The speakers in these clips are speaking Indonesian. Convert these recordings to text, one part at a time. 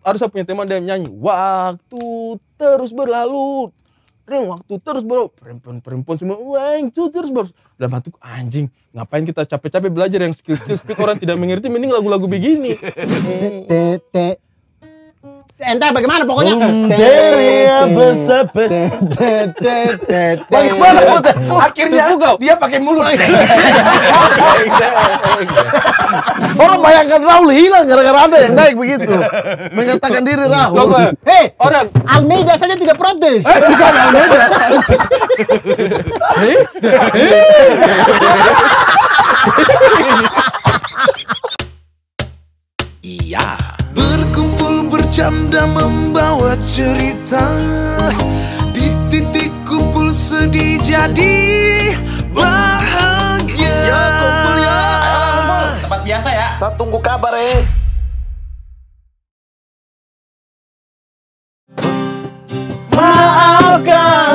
saya punya tema dia nyanyi waktu terus berlalu Ring, waktu terus berlalu perempuan-perempuan semua tuh terus berlalu dalam hatiku anjing ngapain kita capek-capek belajar yang skill-skill skill orang tidak mengerti mending lagu-lagu begini entah bagaimana pokoknya Deria bersepet bagaimana akhirnya dia pakai mulut orang bayangkan Raul hilang gara-gara ada yang naik begitu mengatakan diri Raul hei orang Almeida saja tidak protes eh, bukan Almeida Iya berkumpul ber Tajam membawa cerita Di titik kumpul sedih jadi bahagia Ya kumpul ya tempat biasa ya Saya tunggu kabar eh Maafkan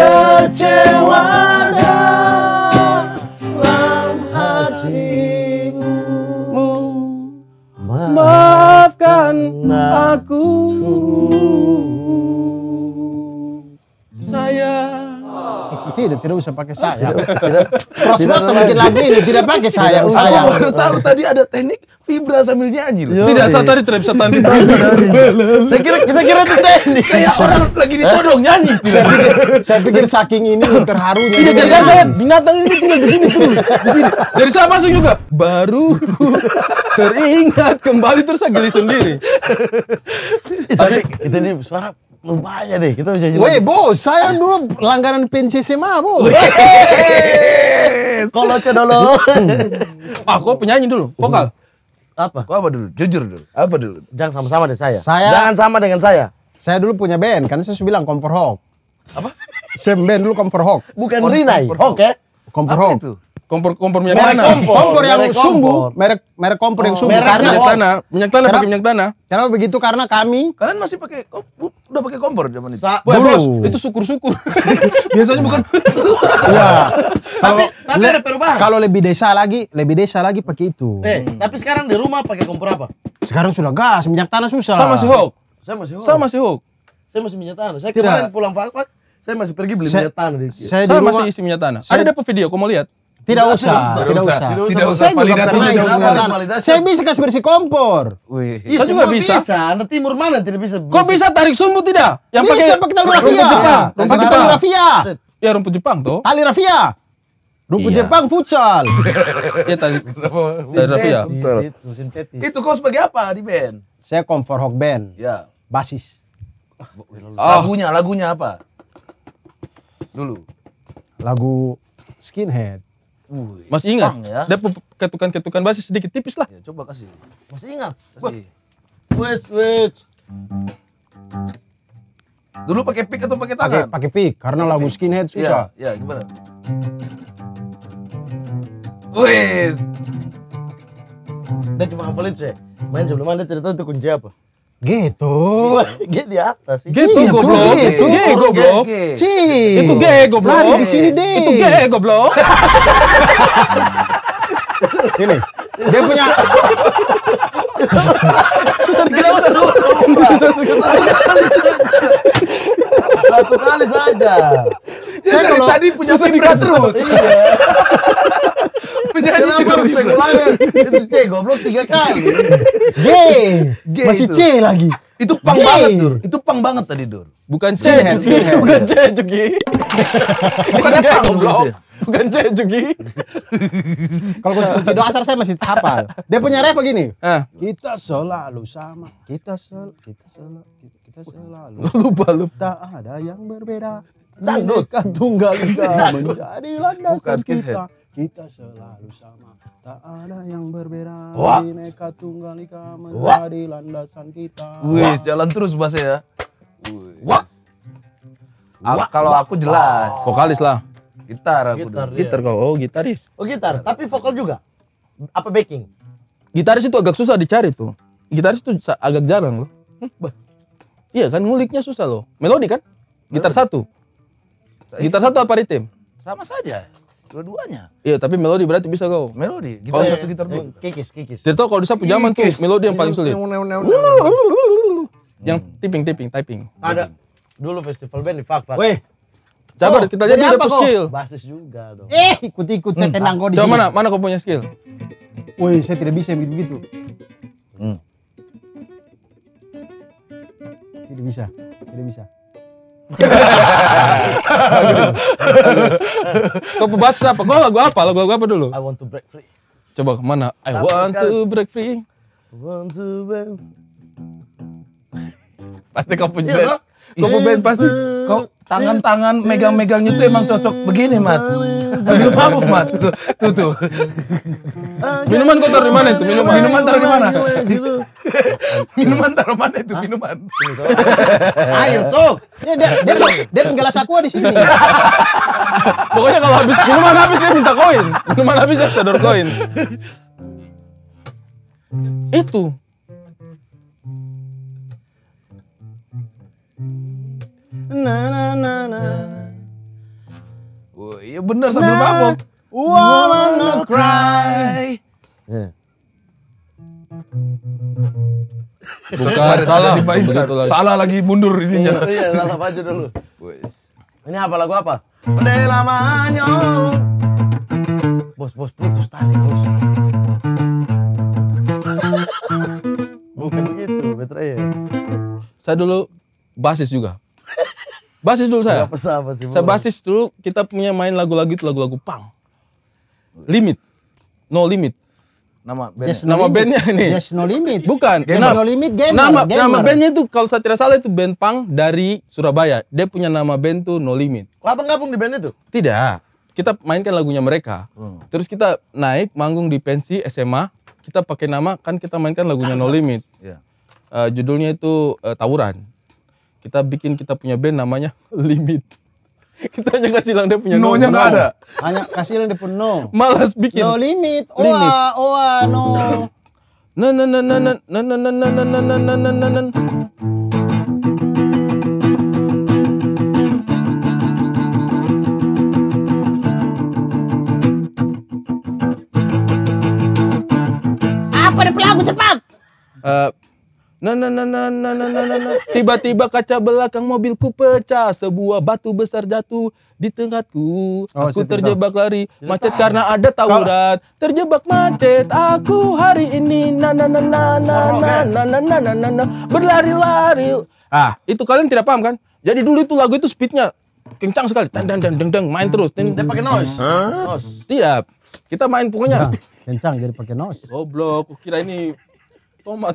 kecewa dalam hatimu maafkan aku saya tidak, tidak usah pakai sayap. Prosmoto bikin lagu ini tidak pakai sayap. Saya baru tahu tadi ada teknik vibra sambil nyanyi. Tidak, tahu tadi tidak bisa tanding. Saya kira kita kira itu teknik. Kayak orang lagi ditodong nyanyi. Saya pikir, saya pikir saking ini terharunya. Tidak, jadi saya binatang ini tinggal begini terus. Jadi saya masuk juga. Baru teringat kembali terus saya geli sendiri. Tapi kita di suara Lupa aja deh, kita janji Woi, bos, saya dulu langganan PNCC mah, bos. Kalau Pak, Aku penyanyi dulu, vokal. Apa? Kau apa dulu? Jujur dulu. Apa dulu? Jangan sama-sama deh saya. saya. Jangan sama dengan saya. Saya dulu punya band, karena saya sudah bilang Comfort Hawk. Apa? Saya band dulu Comfort Hawk. Bukan Rinai, Hawk ya? Comfort Hawk. Itu? Kompor kompor minyak tanah. Kompor, kompor yang merek sumbu, merek merek kompor oh, yang sumbu karena minyak tanah, minyak tanah pakai minyak tanah. Karena begitu? Karena kami Kalian masih pakai oh, udah pakai kompor zaman itu. Sa Boy, Bos, itu syukur-syukur. Biasanya bukan. Iya. tapi tapi ada perubahan. Kalau lebih desa lagi, lebih desa lagi pakai itu. Eh, hmm. tapi sekarang di rumah pakai kompor apa? Sekarang sudah gas, minyak tanah susah. Sama sih Hok. Sama sih Hok. Sama sih Hok. Saya masih minyak tanah. Saya Tidak. kemarin pulang fak saya masih pergi beli saya, minyak tanah di Saya, saya di rumah, masih isi minyak tanah. Saya, ada dapat video, mau lihat? Tidak usah, tidak usah. Tidak usah. Saya juga pernah Saya bisa kasih bersih kompor. Wih. Saya juga bisa. Bisa. timur mana tidak bisa? Kok bisa tarik sumbu tidak? Yang pakai pakai tali rafia. Pakai tali rafia. Ya rumput Jepang tuh. Tali rafia. Rumput iya. Jepang futsal. Iya tadi. Rafia. Itu kau sebagai apa di band? Saya komfor rock band. Ya. Basis. Lagunya, lagunya apa? Dulu. Lagu Skinhead. Wih, Masih ingat? Ya. Dapat ketukan-ketukan basis sedikit tipis lah. Ya, coba kasih. Masih ingat? Kasih. Wes, wes. Dulu pakai pick atau pakai tangan? Pakai pick karena lagu skinhead susah. Iya, ya, gimana? Wes. Dia cuma hafal itu sih. Main sebelum anda tidak tahu itu kunci apa. Gitu. Iya. G di atas sih. Gitu, gitu goblok. Gitu. G goblok. Si. Itu G goblok. Lari di sini deh. Itu G goblok. Ini. Dia punya susah dikira. Susah dikira. satu kali saja. Iya, saya kalau tadi punya sindikat terus. Iya. Penyanyi Kenapa bisa ngulangin? Itu C goblok tiga kali. G. G Masih itu. C lagi. Itu pang G. banget, Dur. Itu pang banget tadi, Dur. Bukan C, Jugi. Bukan C, Jugi. Bukan C, goblok. Bukan C, Jugi. Kalau kunci-kunci doa asar saya masih hafal. Dia punya rap begini. Eh. Kita selalu sama. Kita selalu, kita selalu. Kita kita selalu lupa lupa tak ada yang berbeda dangdut tunggal ika menjadi landasan kita kita selalu sama tak ada yang berbeda Wah. bineka tunggal ika menjadi landasan kita wis jalan terus bahasa ya Wah. kalau aku jelas vokalis lah gitar aku gitar, gitar kau oh gitaris oh gitar tapi vokal juga apa backing gitaris itu agak susah dicari tuh gitaris itu agak jarang loh Iya kan nguliknya susah loh. Melodi kan? Gitar melodi. satu. Gitar satu apa ritim? Sama saja. Dua-duanya. Iya, tapi melodi berarti bisa kau. Melodi. Gitar oh, satu gitar eh, dua. Kikis, kikis. Tirto kalau di sapu zaman tuh melodi yang paling sulit. Yang tipping, tipping, typing. Ada dulu festival band di fak Weh, Coba oh, kita jadi apa skill. Basis juga dong. Eh, ikut-ikut saya hmm. tenang kok di Coba mana? Mana kau punya skill? Woi, saya tidak bisa begitu-begitu. Hmm. Tidak bisa, tidak bisa. Kau pembahas apa? Kau lagu apa? Lagu lagu apa dulu? I want to break free. Coba mana? I want to break free. Want to break. Pasti kau punya. Iya, kau punya pasti. Kau tangan-tangan megang-megangnya itu emang cocok begini, Mat sambil mabuk, Mat. Tuh, tuh. tuh. Eh, minuman kau taruh di mana itu? Minuman. Minuman taruh di mana? minuman taruh gitu. mana itu? Minuman. Air tuh. Ya, dia, dia, dia penggelas aku di sini. Pokoknya kalau habis minuman habis dia minta koin. Minuman habis dia sodor koin. Itu. Na na na na. Iya bener sambil nah, mabok. Woman cry. Eh. Bukan salah, salah, Salah lagi mundur iya, ininya. Iya, salah baju dulu. Ini apa lagu apa? Udah lamanya. Bos, bos putus tali, bos. Bukan begitu, Betray. Saya dulu basis juga. Basis dulu saya. Gak pesah, saya basis dulu kita punya main lagu-lagu itu lagu-lagu pang. Limit. No limit. Nama band. Just no nama limit. bandnya ini. Just no limit. Bukan. Just nama, no limit gamer. Nama, gamer. nama bandnya itu kalau saya tidak salah itu band pang dari Surabaya. Dia punya nama band tuh No Limit. Lapang gabung di band itu? Tidak. Kita mainkan lagunya mereka. Hmm. Terus kita naik manggung di pensi SMA. Kita pakai nama kan kita mainkan lagunya Kansas. No Limit. Yeah. Iya. Uh, judulnya itu uh, Tawuran kita bikin kita punya band namanya Limit. Kita hanya kasih lang dia punya no. nya nya no. nggak ada. Hanya kasih lang dia punya no. Malas bikin. No limit. Oa, limit. oa, no. no no no no no no no no no no no no na na na. Apa ada pelaku cepat? Uh, Na na na na na na na na na, Tiba-tiba kaca belakang mobilku pecah, sebuah batu besar jatuh di tengahku. aku terjebak lari, macet karena ada tawuran. Terjebak macet, aku hari ini na na na na na na na na na na na na berlari-lari. Ah, itu kalian tidak paham kan? Jadi dulu itu lagu itu speednya kencang sekali, dan dan main terus. Dan pakai noise. Noise. Tidak, kita main pokoknya kencang jadi pakai noise. Goblok, kira ini tomat.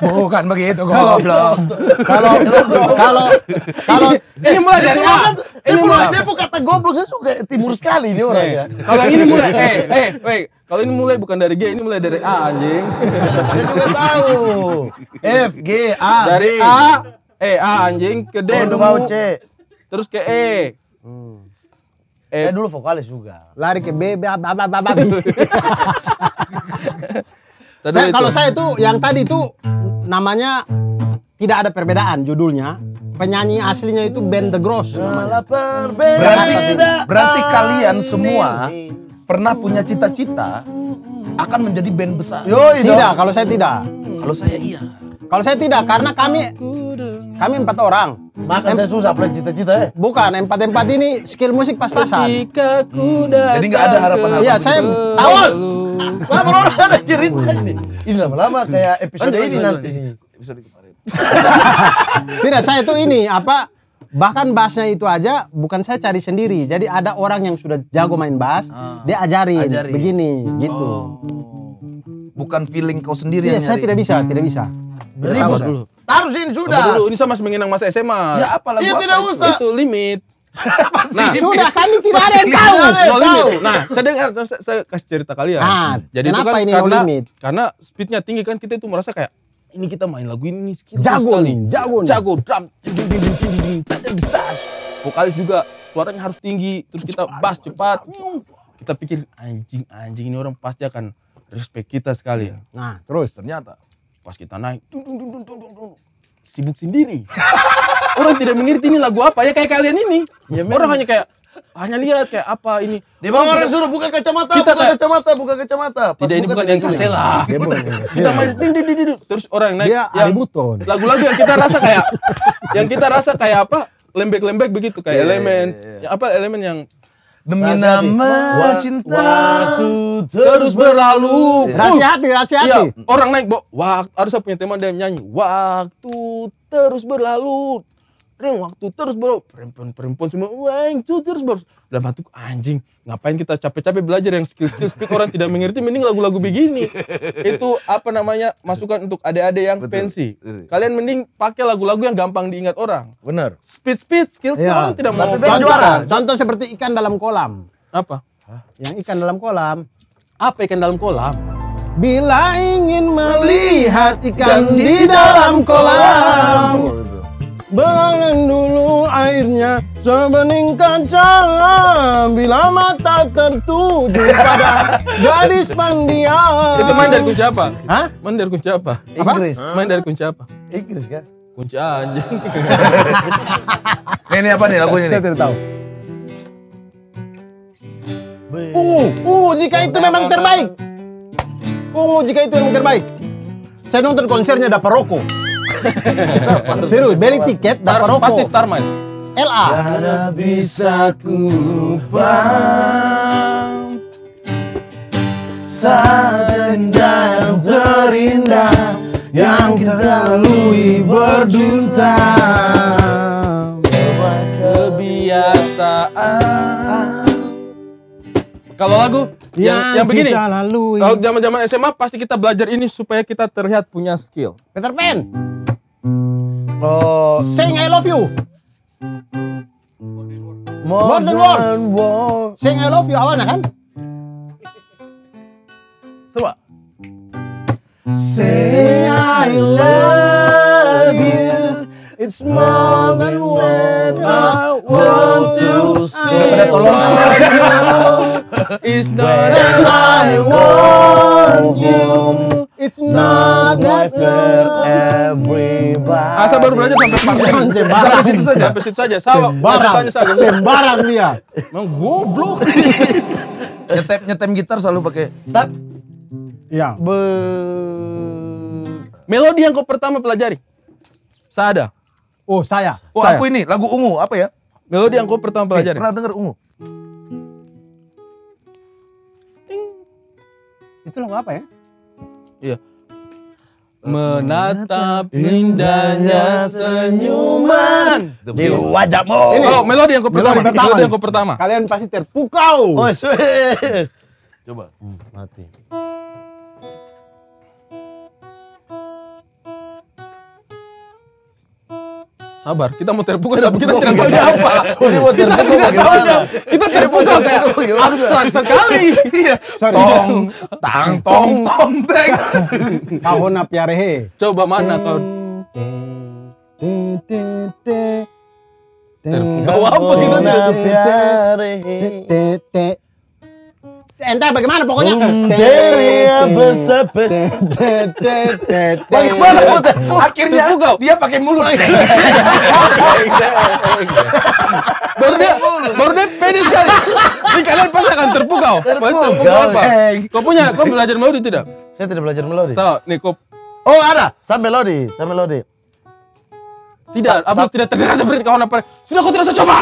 Bukan begitu belum Kalau kalau kalau ini eh, mulai dari A. Ini mulai dia bukan kata goblok saya suka timur sekali ini orangnya. Iya. Kalau ini mulai eh eh wait. Kalau ini mulai bukan dari G, ini mulai dari A anjing. Saya juga tahu. F G A. Dari A eh A anjing ke D oh, dulu. C. Terus ke e. Hmm. e. Eh, dulu vokalis juga. Lari ke B, B, B, B, B, B. saya, itu. kalau saya tuh yang tadi itu namanya tidak ada perbedaan judulnya. Penyanyi aslinya itu band The Gross Berarti, berarti kalian semua pernah punya cita-cita akan menjadi band besar. Yo, tidak, kalau saya tidak. Kalau saya iya. Kalau saya tidak karena kami kami empat orang. Maka saya susah plan cita-cita ya. Bukan, empat-empat ini skill musik pas-pasan. Jadi hmm, nggak ada harapan-harapan. Iya, saya awas. Lama-lama ada cerita ini. Ini lama-lama kayak episode ini nanti. Episode kemarin. Tidak, saya tuh ini apa bahkan bassnya itu aja bukan saya cari sendiri jadi ada orang yang sudah jago main bass ah. dia ajarin, begini gitu oh. bukan feeling kau sendiri iya, saya tidak bisa tidak bisa beribu dulu Taruh sini sudah. Tunggu dulu, ini sama menginang masa SMA. Ya apalah. Ya tidak apa, usah. Itu limit. nah, sudah kami tidak ada yang tahu. No limit. Nah, saya dengar saya, saya kasih cerita kalian. Nah, Jadi kenapa itu kan ini karena, no limit? Karena speednya tinggi kan kita itu merasa kayak ini kita main lagu ini nih skill jago nih, jago nih. Jago drum. Vokalis juga suaranya harus tinggi, terus kita bass cepat. Kita pikir anjing anjing ini orang pasti akan respect kita sekali. Nah, terus ternyata Pas kita naik, dun, dun, dun, dun, dun, dun, sibuk sendiri. Orang tidak mengerti ini lagu apa ya kayak kalian ini. Ya, orang hanya kayak hanya lihat kayak apa ini. Dia bang orang suruh buka kacamata, kita buka kayak, kacamata, buka kacamata. Pas tidak buka, ini bukan yang kasela. Kita main di di di terus orang yang naik dia Lagu-lagu yang kita rasa kayak yang kita rasa kayak apa? Lembek-lembek begitu kayak yeah, iya, elemen. Yeah, yeah. apa elemen yang Demi rahasia nama hati. cinta waktu terus berlalu. Rahasia hati, rahasia hati. Ya, orang naik, Bo. Waktu harus punya tema dia nyanyi. Waktu terus berlalu. Ring waktu terus bro, perempuan-perempuan semua itu terus bro. Dalam hatiku anjing, ngapain kita capek-capek belajar yang skill-skill speak orang tidak mengerti, mending lagu-lagu begini. itu apa namanya masukan untuk adik-adik yang Betul. pensi. Kalian mending pakai lagu-lagu yang gampang diingat orang. Benar. Speed-speed skill ya. orang tidak mau. Contoh, juara. contoh seperti ikan dalam kolam. Apa? Hah? Yang ikan dalam kolam. Apa ikan dalam kolam? Bila ingin melihat ikan di dalam kolam oh, Belangan dulu airnya sebening kaca Bila mata tertuju pada gadis pandian Itu main dari kunci apa? Hah? Main dari kunci apa? Inggris Main dari kunci apa? Inggris kan? Kunci anjing. ini apa nih lagunya nih? Saya tidak tahu Ungu, ungu jika itu memang terbaik Ungu jika itu memang terbaik Saya nonton konsernya ada rokok Seru, beli tiket dan rokok. Pasti Starman. LA. Karena bisa ku lupa saat yang terindah yang kita lalui berdunta sebuah kebiasaan. Kalau lagu yang, yang, begini. Kita lalui. Kalau zaman-zaman SMA pasti kita belajar ini supaya kita terlihat punya skill. Peter Pan. Oh. Sing I love you. More than words. Sing I love you awalnya kan? Coba. Say I love you. It's more than what I want to say. Pada tolong It's not that I want you. It's not that for everybody. Asa baru belajar sampai part ini. Sampai situ saja, sampai situ saja. Sembarang, sembarang dia. Emang goblok. nyetem nyetem gitar selalu pakai tak. Ya. Be... Melodi yang kau pertama pelajari? Saya ada. Oh saya. Oh saya. aku ini lagu ungu apa ya? Melodi yang kau pertama eh, pelajari? Eh, pernah dengar ungu? itu lagu apa ya iya eh, menatap indahnya senyuman di wajahmu. Ini. Oh, melodi yang ke pertama. Melodi, pertama. melodi yang pertama. Kalian pasti terpukau. Oh, iya. Coba. Hmm, mati. sabar kita mau terbuka tapi kita tidak tahu apa kita mau terbuka kita tidak tahu kita terbuka kayak abstrak sekali iya. tong tang tong tong teng tahun apiarehe coba mana kau Gak apa kita tidak tahu entah bagaimana pokoknya. Dia bersepet. Bagaimana akhirnya dia pakai mulut. baru dia baru dia pede sekali. Ini kalian pasti akan terpukau. Terpukau apa? Kau punya, kau belajar melodi tidak? Saya tidak belajar melodi. So, nih kau. Oh ada, Sama melodi, sama melodi. Tidak, abu tidak terdengar seperti kawan apa. Sudah kau tidak usah coba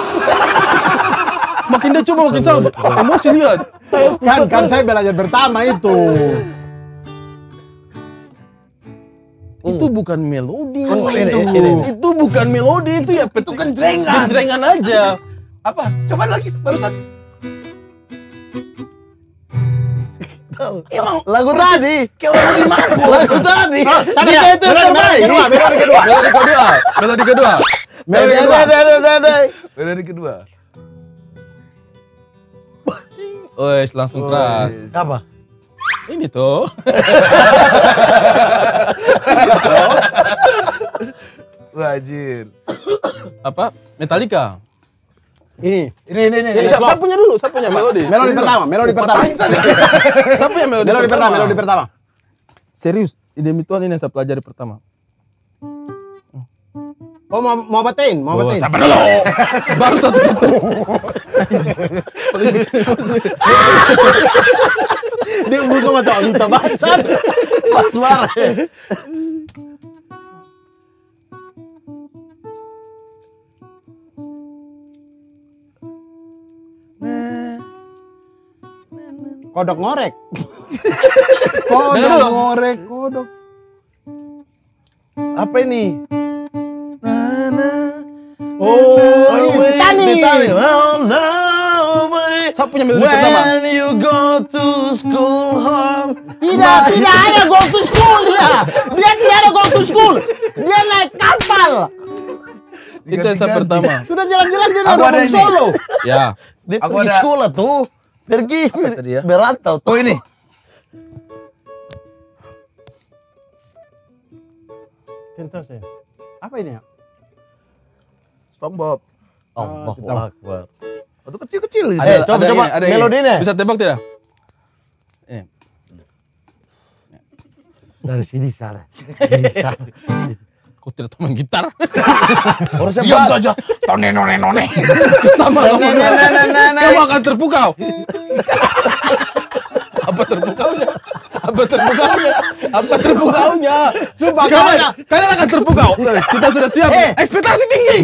makin dia coba makin sabar. Emosi dia. Kan kan saya belajar pertama itu. Itu oh. bukan melodi. Oh, itu. itu bukan melodi itu, ya itu kendrengan. Kendrengan aja. Apa? Coba lagi barusan. Emang lagu tadi kayak orang lagi Lagu tadi. Nah, sana kayak ya. Itu terbaik. Kedua, melodi kedua. Melodi kedua. Melodi kedua. Melodi kedua. Melodi kedua. Wes langsung keras. Apa? Ini tuh. Wajib. Apa? Metallica. Ini. Ini ini ini. ini. Saya punya dulu, Siapa punya melodi. Melodi pertama, melodi pertama. Saya punya melodi. Melodi pertama, melodi pertama. Serius, ide mituan ini yang saya pelajari pertama. Oh mau mau batin, mau oh, batin. Sabar dulu. Baru satu itu. Dia buka macam Alita Bacan. Sabar. Kodok ngorek. kodok ngorek, kodok. Apa ini? Oh, oh ini iya, Titanic. Siapa punya melodi pertama? When you go to school home. Tidak, tidak ada go to school dia. Dia tidak ada go to school. Dia naik kapal. Itu yang saya pertama. Sudah jelas-jelas dia udah ngomong solo. Ya. Dia aku pergi ada... sekolah tuh. Pergi ya? berantau tuh. Oh ini. Kentos ya? Apa ini ya? SpongeBob. Oh, ah, oh Akbar. Akbar. Waktu kecil-kecil gitu. Ada, ada, coba, ada, coba. Ada, melodinya. Bisa tebak tidak? Ini. Dari sini sana. Sini Kok tidak tahu gitar? Harusnya Diam saja. Tone none none. Sama kamu. Kamu akan terpukau. Apa terpukaunya? Apa terpukaunya? Apa terpukaunya? Sumpah kalian, kalian akan terpukau. Kita sudah siap. Eh. Ekspektasi tinggi.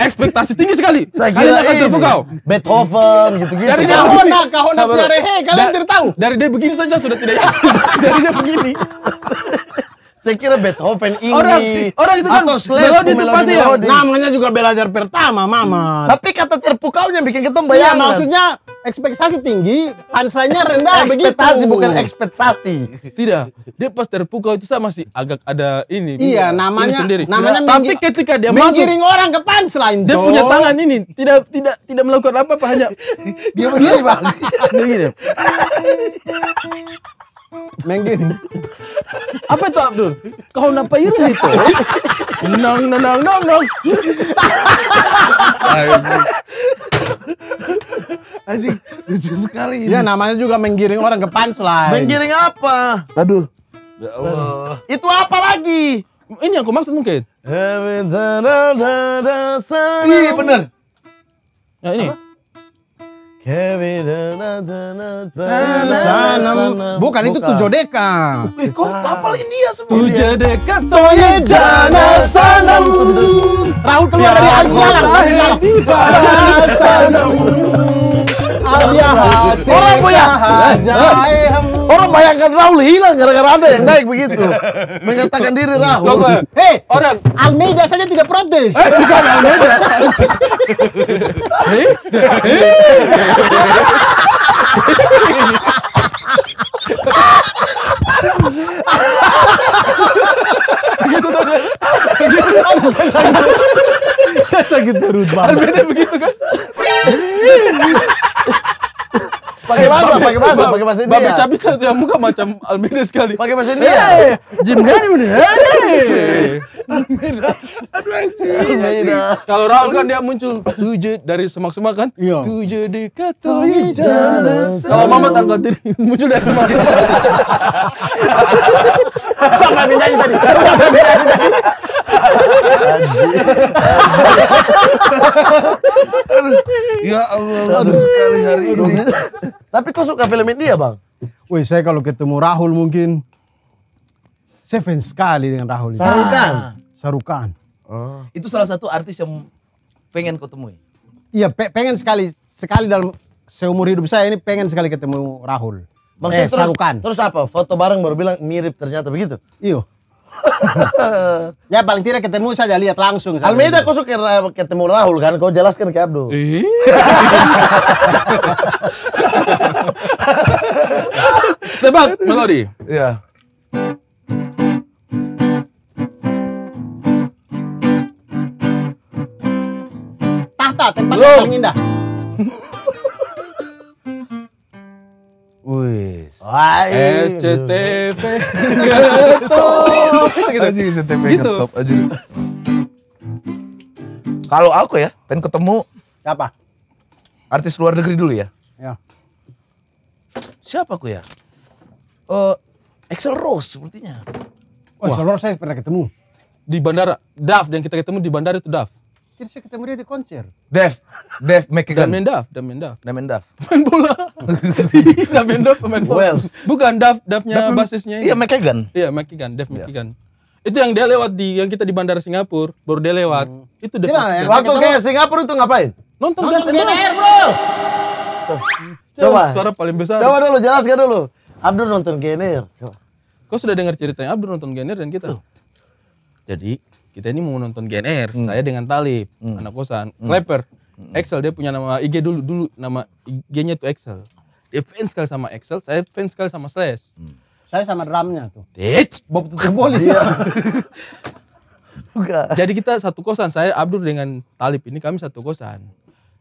Ekspektasi tinggi sekali. Saya kalian akan terpukau. Beethoven gitu-gitu. Dari dia nak Kahona Piarehe, kalian tidak tahu. Dari dia begini saja sudah tidak yakin. Dari dia begini. Saya kira Beethoven ini orang, orang itu kan atau Slash melodi, melodi, namanya juga belajar pertama, Mama. Tapi kata terpukaunya bikin kita bayar. Iya, maksudnya ekspektasi tinggi, anslanya rendah begitu. Ekspektasi bukan ekspektasi. Tidak, dia pas terpukau itu saya masih agak ada ini. Iya, namanya sendiri. namanya ya, tapi ketika dia menggiring orang ke punchline, dia punya tangan ini tidak tidak tidak melakukan apa-apa hanya dia begini, Bang. Dia begini. Menggin. Apa itu Abdul? Kau napa iri itu? Nang nang nang nang nang. Asik, lucu sekali. Ya namanya juga menggiring orang ke punchline. Menggiring apa? Aduh. Ya Allah. Itu apa lagi? Ini yang aku maksud mungkin. Iya bener. Ya ini. Apa? Bukan itu tujuh deka. Eh, kok kapal India semua. Tujuh iya. deka toye jana sanam. Raul keluar dari air jalan. Sanam. Eh, orang bayangkan Raul hilang gara-gara anda yang naik begitu mengatakan diri Raul hei orang Almeida saja tidak protes eh, bukan Almeida begitu tadi begitu ada saya sakit saya sakit perut banget begitu kan Pakai bahasa, pakai bahasa, pakai bahasa India. Babe Cabi kan yang muka macam Almeida sekali. Pakai bahasa India. Iya, iya. Jim Gani ini. Eh, Almeida. Kalau Raul kan dia muncul tujuh dari semak-semak kan? Iya. Tujuh di kata jalan. Kalau Mama kan muncul dari semak-semak. Sama dinyanyi tadi. Sama dinyanyi tadi. ya Allah, Aduh. sekali hari ini. Tapi kau suka film India bang? Wih saya kalau ketemu Rahul mungkin saya fans sekali dengan Rahul. Sarukan. Sarukan. Oh. Itu salah satu artis yang pengen kau temui. Iya pe pengen sekali sekali dalam seumur hidup saya ini pengen sekali ketemu Rahul. Maksudnya eh, terus, Sarukan. Terus apa? Foto bareng baru bilang mirip ternyata begitu. Iya. ya paling tidak ketemu saja lihat langsung. Saja Almeida kau suka ketemu Rahul kan? Kau jelaskan ke Abdul. Tebak melodi. Iya. Tahta tempat Loh. yang indah. Wis. Iya. SCTV gitu. SCTV ngetop aja. Kalau aku ya, pengen ketemu siapa Artis luar negeri dulu ya. Ya. Siapa aku ya? uh, Excel Rose sepertinya. Oh, Excel Rose saya pernah ketemu. Di bandara. Daf yang kita ketemu di bandara itu Daf. Kita saya ketemu dia di konser. Dev, Dev Dan main Dav, dan main Dav. Dan Main bola. main Dav, main bola. Wells. Bukan Duff, Dav basisnya. Iya McKagan. Iya McKagan, Dev McKagan. Iya. Yeah. Itu yang dia lewat di yang kita di bandara Singapura, baru dia lewat. Hmm. Itu Dev. Ya, Waktu dia Singapura itu ngapain? Nonton, Nonton DNR, Bro. Coba. Suara paling besar. Coba dulu jelaskan dulu. Abdur nonton Gener. Kau sudah dengar ceritanya Abdur nonton Gener dan kita. Jadi kita ini mau nonton GNR, hmm. saya dengan Talib, hmm. anak kosan, hmm. Clapper, hmm. Excel dia punya nama IG dulu dulu nama IG-nya itu Excel. Dia fans sekali sama Excel, saya fans sekali sama Slash. Hmm. Saya sama drumnya tuh. Ditch. Bob tuh boleh. Jadi kita satu kosan, saya Abdur dengan Talib ini kami satu kosan.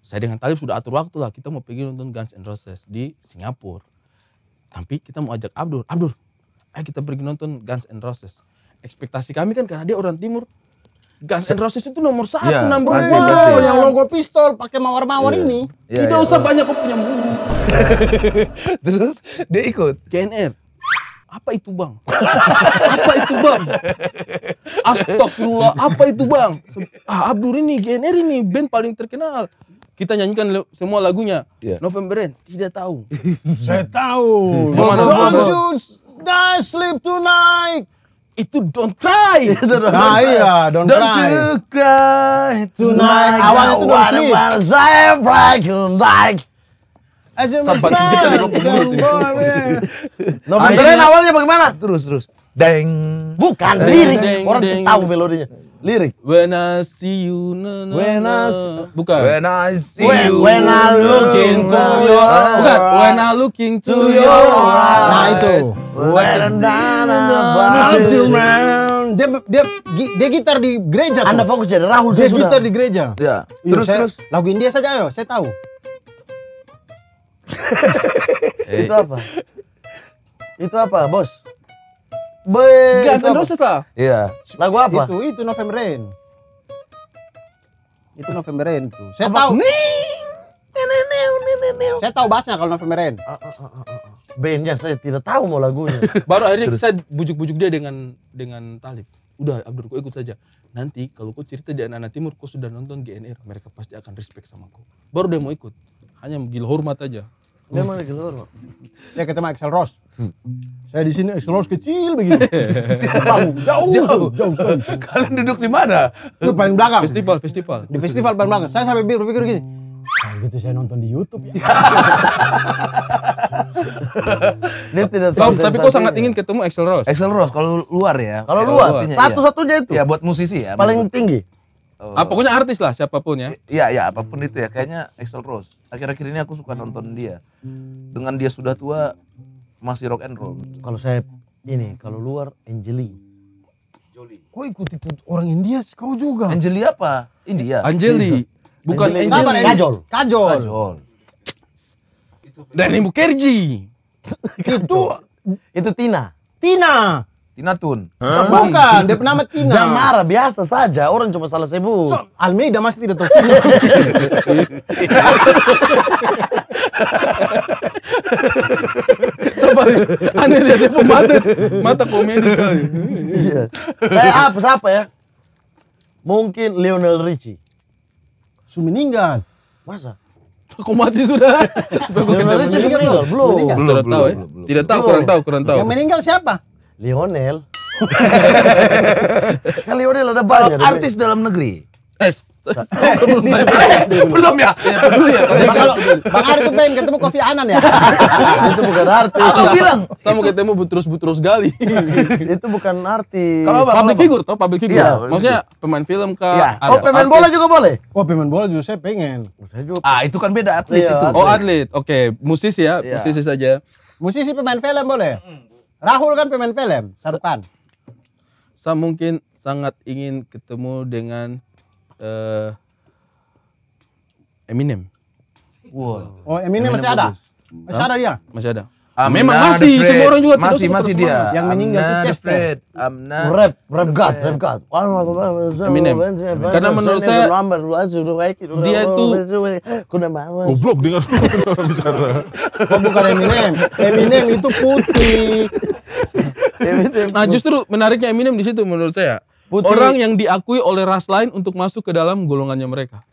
Saya dengan Talib sudah atur waktu lah kita mau pergi nonton Guns N' Roses di Singapura. Tapi kita mau ajak Abdur, Abdur, ayo kita pergi nonton Guns N' Roses. Ekspektasi kami kan karena dia orang timur, Guns N' Roses itu nomor satu yeah, nomor pasti, one. Pasti. yang logo pistol pakai mawar-mawar yeah. ini. Yeah, Tidak yeah, usah yeah. banyak kok punya bumbu. Terus dia ikut GNR, Apa itu bang? apa itu bang? Astagfirullah, apa itu bang? Ah, Abdur ini, GNR ini, band paling terkenal kita nyanyikan semua lagunya. Yeah. Iya. Rain, tidak tahu. Saya tahu. Don't die sleep tonight. Itu don't cry. nah iya, don't, don't cry. you cry tonight. Awalnya itu don't sleep. Saya like like. Sampai kita di awalnya bagaimana? Terus terus. Deng. Bukan lirik. Orang tahu melodinya lirik When I see you na, na, When I see, bukan When I see when, you When I look into ah. your eyes bukan When I look into your eyes nah itu When I see you nah, nah, dia dia dia gitar di gereja Anda fokus jadi Rahul dia gitar di gereja ya iya, terus terus lagu India saja ayo saya tahu itu apa itu apa bos Be, Guns N' Roses lah. Iya. Lagu apa? Itu itu November Rain. Itu November Rain tuh. Saya apa? tahu. Saya tahu bassnya kalau November Rain. Ah, ah, ah, Bandnya saya tidak tahu mau lagunya. Baru akhirnya Terus. saya bujuk-bujuk dia dengan dengan Talib. Udah Abdur kau ikut saja. Nanti kalau kau cerita di anak-anak timur kau sudah nonton GNR, mereka pasti akan respect sama kau. Baru dia mau ikut. Hanya gila hormat aja. Dia mana gila hormat? Saya ketemu Axel Rose. Hmm. Saya di sini extra kecil begini. Kamu jauh, jauh, jauh jauh Kalian duduk di mana? Lu paling belakang. Festival, festival. Di festival paling belakang. Saya sampai berpikir gini. Nah, gitu saya nonton di YouTube ya. Dia tidak tahu. Tapi kok sangat ingin ketemu Excel Rose. Excel Rose kalau luar ya. Kalau ya, luar, satu-satunya itu. Ya buat musisi ya. Paling tinggi. Oh. ah, pokoknya artis lah siapapun ya. Iya, iya apapun itu ya. Kayaknya Excel Rose. Akhir-akhir ini aku suka nonton dia. Dengan dia sudah tua, masih rock and roll. Kalau saya ini, kalau luar Angeli. Jolie. Kok ikut-ikut orang India sih kau juga? Angeli apa? India. Angeli. Iya. Bukan Angeli. Sabar, Angeli. Kajol. Kajol. Kajol. Dan Ibu Kerji. itu itu Tina. Tina. Tina Tun. Bukan, dia nama Tina. Jangan marah, biasa saja. Orang cuma salah sebut. So, Almeida masih tidak tahu Aneh dia dia pun mata mata komedi kali. Iya. Kayak eh, apa siapa ya? Mungkin Lionel Richie. Su meninggal. Masa? Kok mati sudah? Lionel Richie sudah meninggal? Belum. Belum, belum, belum, tahu, ya? belum. Tidak tahu, kurang tahu, kurang tahu. Yang meninggal siapa? Lionel. Kan Lionel ada banyak. Artis dalam negeri. Es. Eh, belum ya kalau iya, ya, bang Ari tuh pengen ketemu Kofi Anan ya itu bukan arti aku bilang sama ketemu butrus butrus gali itu bukan arti public figure tuh public figure maksudnya pemain film ke iya. oh pemain bola juga boleh oh pemain bola juga saya pengen ah itu kan beda atlet iya, itu oh atlet oke musisi ya musisi saja musisi pemain film boleh Rahul kan pemain film Sarpan saya mungkin sangat ingin ketemu dengan uh, Eminem. Wow. Oh Eminem, Eminem masih bagus. ada? Masih ada dia? Masih ada. I'm Memang masih, semua orang juga masih masih dia. Yang meninggal itu Chester. Rap, rap god, rap god. Eminem. Karena menurut saya dia itu kuda malas. Goblok dengar bicara. Oh bukan Eminem. Eminem itu putih. nah justru menariknya Eminem di situ menurut saya. Putri. orang yang diakui oleh ras lain untuk masuk ke dalam golongannya mereka.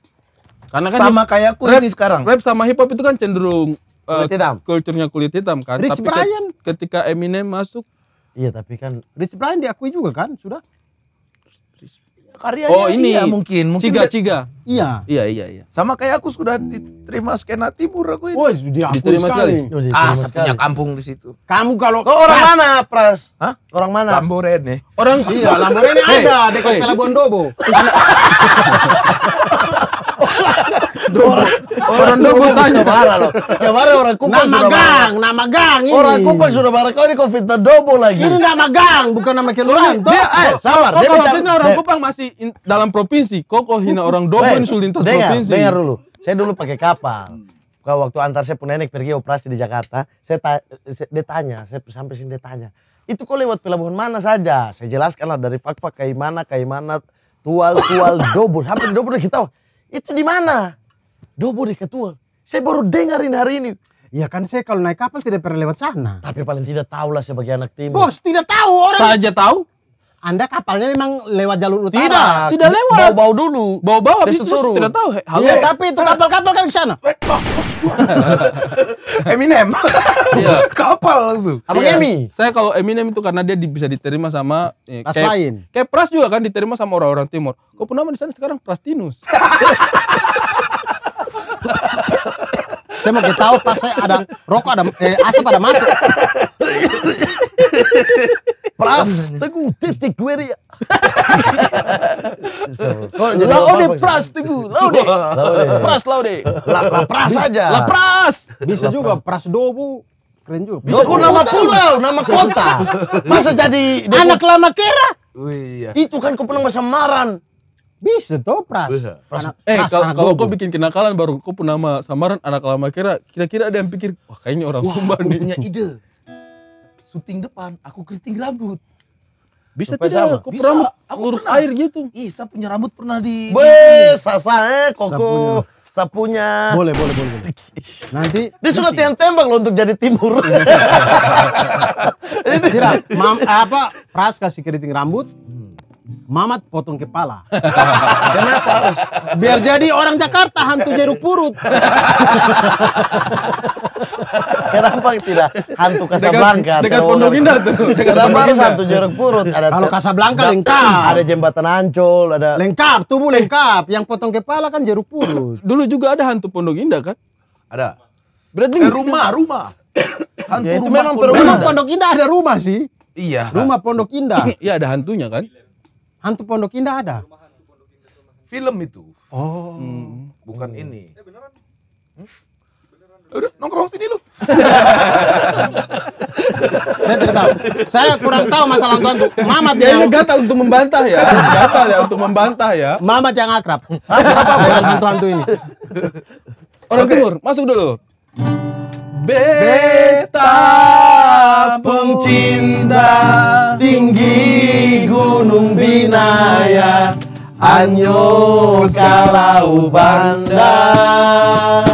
Karena kan sama kayak aku rap, ini sekarang. Rap sama hip hop itu kan cenderung uh, kulit hitam. Kulturnya kulit hitam kan. Rich tapi Brian. ketika Eminem masuk Iya tapi kan Rich Brian diakui juga kan sudah karyanya oh, ini iya, mungkin mungkin ciga dia, ciga iya iya iya iya sama kayak aku sudah diterima skena timur aku ini oh, diterima sekali, sekali. Oh, ah sepinya kampung di situ kamu kalau Kau oh, orang pras. mana pras Hah? orang mana lamborghini orang iya lamborghini ada hey, dekat hey. Dobo orang Dogo tanya marah loh. Yang orang Kupang nama gang, nama gang ini. Orang Kupang sudah marah kau ini kau fitnah lagi. Ini nama gang, bukan nama keluarga. Dia eh sabar. Kok kalau fitnah orang Kupang masih dalam provinsi, kok kau hina orang Dobo ini sulit provinsi. Dengar dulu. Saya dulu pakai kapal. Kau waktu antar saya pun nenek pergi operasi di Jakarta, saya, ta saya dia tanya, saya sampai sini dia tanya, itu kau lewat pelabuhan mana saja? Saya jelaskanlah dari fak-fak kayak mana, kayak mana, tual tual dobur, hampir dobur kita, itu di mana? Dobo di ketua. Saya baru dengarin hari ini. Iya kan saya kalau naik kapal tidak pernah lewat sana. Tapi paling tidak tahu lah sebagai anak timur. Bos tidak tahu orang. Saja tahu. Anda kapalnya memang lewat jalur utara. Tidak, tidak lewat. Bau-bau dulu. Bau-bau habis itu tidak tahu. Halo. Ya, tapi itu kapal-kapal kan di sana. Eminem. Iya. kapal langsung. Abang iya. Saya kalau Eminem itu karena dia bisa diterima sama eh, Kepras lain. Kayak juga kan diterima sama orang-orang timur. Kau pun nama di sana sekarang Prastinus. saya mau tahu pas saya ada rokok ada eh, asap ada masuk. Pras teguh titik query. Gitu? Lau deh pras teguh laude. Pras laude. Lah la pras aja. Lah pras. Bisa juga pras dobu. Keren juga. Dobu nama pulau, nama kota. Masa jadi anak lama kera? Iya. Itu kan kau pernah bersamaran. Bisa tuh pras. Bisa. Pras, eh kalau, kau bikin kenakalan baru kau pun nama samaran anak lama kira kira-kira ada yang pikir wah kayaknya orang Wah, Sumba nih. punya ide. Syuting depan aku keriting rambut. Bisa Supaya tidak? Sama. Bisa. rambut aku lurus pernah. air gitu. Ih, saya punya rambut pernah di Be, sasa eh koko. sapunya. Boleh, boleh, boleh. boleh. Nanti dia sudah tiang tembak loh untuk jadi timur. Tidak, mam, apa? Pras kasih keriting rambut, Mamat potong kepala. Kenapa? Biar jadi orang Jakarta hantu jeruk purut. Kenapa tidak hantu Casablanca? Dekat, Pondok Indah tuh. Kenapa harus hantu jeruk purut? Ada Kalau Casablanca lengkap. Ada jembatan Ancol, ada lengkap, tubuh lengkap. Yang potong kepala kan jeruk purut. Dulu juga ada hantu Pondok Indah kan? Ada. Berarti eh, rumah, rumah. hantu ya, itu rumah memang Pondok, Pondok Indah ada rumah sih. Iya. Rumah Pondok Indah. Iya ada hantunya kan? Hantu Pondok Indah ada? Film itu. Oh. Hmm, bukan hmm. ini. Ya beneran. Hmm? Udah nongkrong sini lu. saya tidak tahu. Saya kurang tahu masalah nonton tuh. Mamat yang ya, gatal untuk membantah ya. gatal ya untuk membantah ya. Mamat yang akrab. Dengan hantu-hantu ini. Orang okay. timur, masuk dulu. Beta pengcinta tinggi gunung Binaya Anyo kalau bandar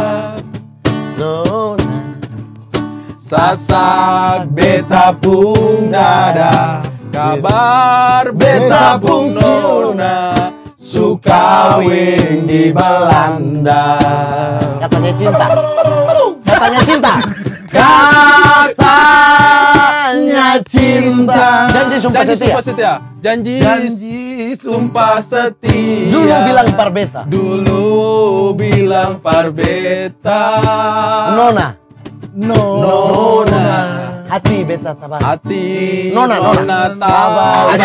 Sasak beta pun dada Kabar beta pung nona Sukawing di Belanda Katanya cinta katanya cinta katanya cinta janji sumpah janji setia, sumpah setia. Janji, janji sumpah setia dulu bilang parbeta dulu bilang parbeta nona nona, nona hati beta tabah. hati nona nona, nona tabang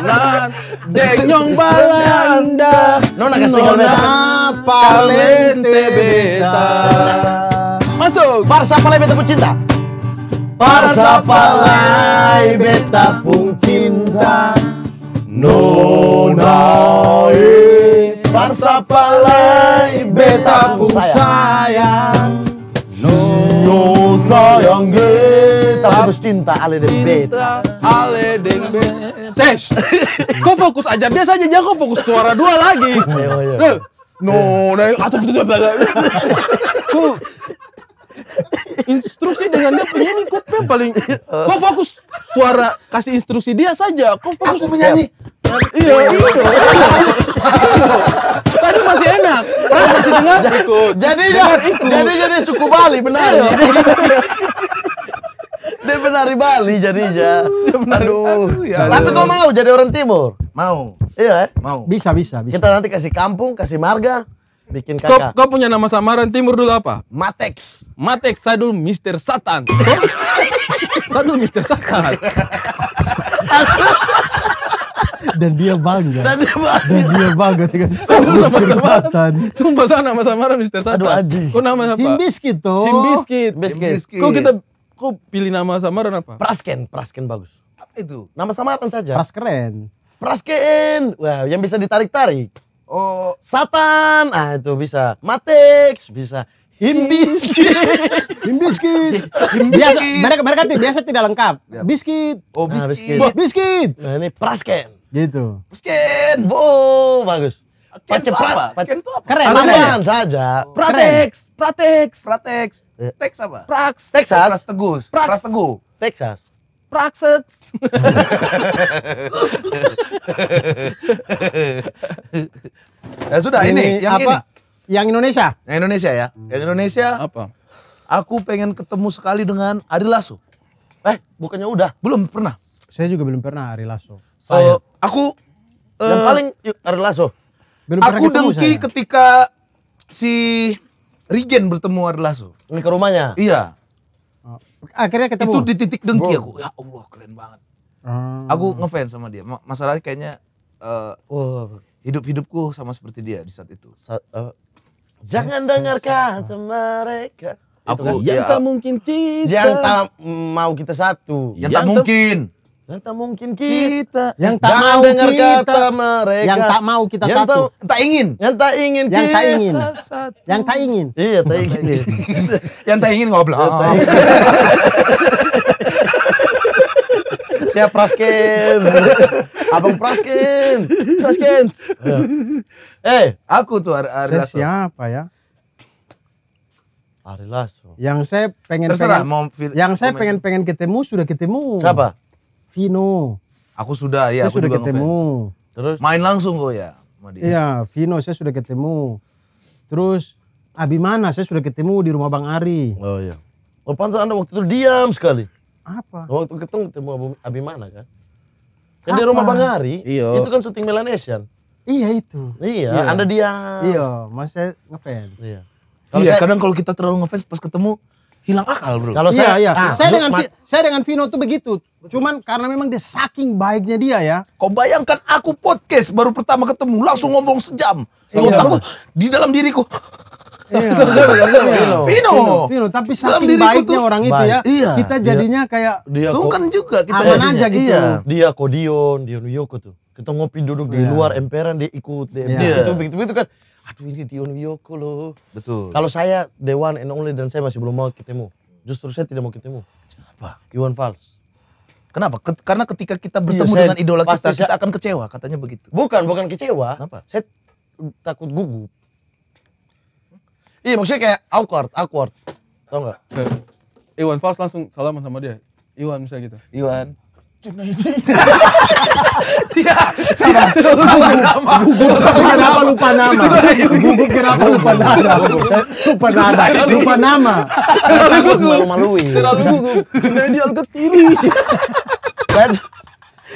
Nona denyong balanda nona kasih nona Palente Beta Masuk Parsa Palai Beta Pun Cinta Parsa Palai Beta Pun Cinta nae eh. Parsa Palai Beta Pun Sayang No sayang kita eh. putus cinta ale deng beta ale deng beta Sesh kau fokus aja biasa aja jangan kau fokus suara dua lagi no, nah, atau betul betul. instruksi dengan dia penyanyi kok paling kok fokus suara kasih instruksi dia saja kok fokus aku penyanyi iya iya tadi masih enak Pernah masih dengar jadi jadi jadi suku Bali benar iya. Dia penari Bali jadinya. Aduh. Aduh. Ya, Tapi kau mau jadi orang timur? Mau. Iya, eh? mau. Bisa, bisa, bisa. Kita nanti kasih kampung, kasih marga, bikin kakak. Kau, punya nama samaran timur dulu apa? Matex. Matex Sadul Mister Satan. Sadul Mister Satan. dan dia bangga. Dan dia bangga. Dan dia bangga dengan Mister Satan. Sumpah sana sama samaran Mister Satan. Aduh Aji. Kau nama apa? Himbiskit tuh. Himbiskit. Himbiskit. Kau kita Kok pilih nama samaran apa? Prasken, Prasken bagus. Apa itu? Nama samaran saja. Prasken, Prasken. Wah, yang bisa ditarik-tarik. Oh, Satan. Ah, itu bisa. Matex bisa. Himbiski. Himbiski. Biasa, mereka mereka biasa tidak lengkap. Ya. Biskit. Oh, ah, biskit. Nah, biskit. biskit. Nah, ini Prasken. Gitu. Prasken. Wow, bagus. Ken apa? Ken itu apa? Keren. saja. Pratex. Pratex. Pratex. Eh. Tex apa? Prax. Texas. Prax Tegus. Prax Teguh. Texas. Praxet. ya sudah ini, ini yang apa? Ini. Yang Indonesia. Yang Indonesia ya. Yang Indonesia. Apa? Aku pengen ketemu sekali dengan Ari Lasso. Eh, bukannya udah? Belum pernah. Saya juga belum pernah Ari Lasso. Saya. Uh, aku uh, yang eh, paling Ari Lasso. Belum aku dengki saya. ketika si Regen bertemu Arlaso. Ini ke rumahnya? Iya. Oh, akhirnya ketemu. Itu di titik dengki Bro. aku. Ya Allah keren banget. Hmm. Aku ngefans sama dia. Masalahnya kayaknya uh, oh. hidup-hidupku sama seperti dia di saat itu. Sa uh, eh, Jangan yes, dengarkan yes. mereka. Aku, kan? Ya, yang ya, tak mungkin tidak Yang tak mau kita satu. Yang, yang tak mungkin. Yang tak mungkin kita, yang eh, tak mau dengar kita, kata mereka, yang tak mau kita yang satu, tak, tak ingin, yang tak ingin, yang kita tak ingin, yang tak ingin, iya tak ingin, yang tak ingin ngobrol. Siap Praskin, abang Praskin, Praskin. Eh, aku tuh Ari, Siapa ya? Ari Lasso. Yang saya pengen, pengen mau yang saya pengen pengen ketemu sudah ketemu. Siapa? Vino. Aku sudah, ya. aku sudah juga ketemu. Ngefans. Terus? Main langsung kok ya? Iya, Vino saya sudah ketemu. Terus Abimana saya sudah ketemu di rumah Bang Ari. Oh iya. Oh pantas Anda waktu itu diam sekali. Apa? Oh, waktu ketemu ketemu Abimana kan? Kan di rumah Bang Ari. Iya. Itu kan syuting Melanesian. Iya itu. Iya, iya. Anda diam. Iya, masih ngefans. Iya. iya kalau iya, saya, kadang kalau kita terlalu ngefans pas ketemu hilang akal bro. Kalau iya, saya, iya, iya. Nah, saya dengan saya dengan Vino tuh begitu. Cuman karena memang dia saking baiknya dia ya. Kau bayangkan aku podcast baru pertama ketemu langsung ngomong sejam. Kau iya. takut di dalam diriku. Iya. Vino. Vino. Tapi saking baiknya tuh, orang itu ya. Iya. Kita jadinya dia, kayak dia sungkan ko, juga kita. Aman aja gitu. Iya. Dia Kodion, dia Yoko tuh. Kita ngopi duduk di iya. luar emperan dia ikut. Dia. Itu begitu-begitu kan aduh ini Dion Wiyoko loh. Betul. Kalau saya the one and only dan saya masih belum mau ketemu. Justru saya tidak mau ketemu. Siapa? Iwan Fals. Kenapa? Ket, karena ketika kita iya, bertemu iya, saya, dengan idola kita, saya, kita akan kecewa, katanya begitu. Bukan, bukan kecewa. Kenapa? Saya takut gugup. Iya, maksudnya kayak awkward, awkward. Tau nggak? Iwan Fals langsung salaman sama dia. Iwan misalnya gitu. Iwan. Junaidi. Iya, salah, salah nama. Gugur kenapa lupa nama? Gugur kenapa lupa nama? Lupa nama, lupa nama. Terlalu gugur. Malu-maluin. Terlalu gugur. Junaidi angkat kiri.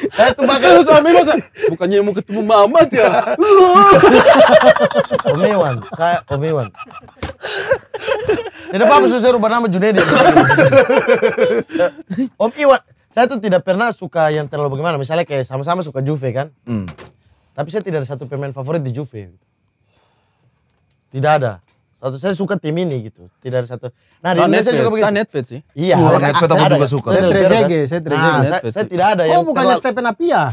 Eh tuh bakal suami lo bukannya mau ketemu Mamat ya? Om Iwan, kayak Om Iwan. Ini apa susah rubah nama Junaidi? Om Iwan, saya tuh tidak pernah suka yang terlalu bagaimana. Misalnya kayak sama-sama suka Juve kan. Hmm. Tapi saya tidak ada satu pemain favorit di Juve. Gitu. Tidak ada. Satu saya suka tim ini gitu. Tidak ada satu. Nah, di Indonesia juga begitu. Saya Netflix sih. Iya. iya saya Netflix aku juga suka. Nah, saya tidak ada oh, yang Oh, bukannya Stephen Apia.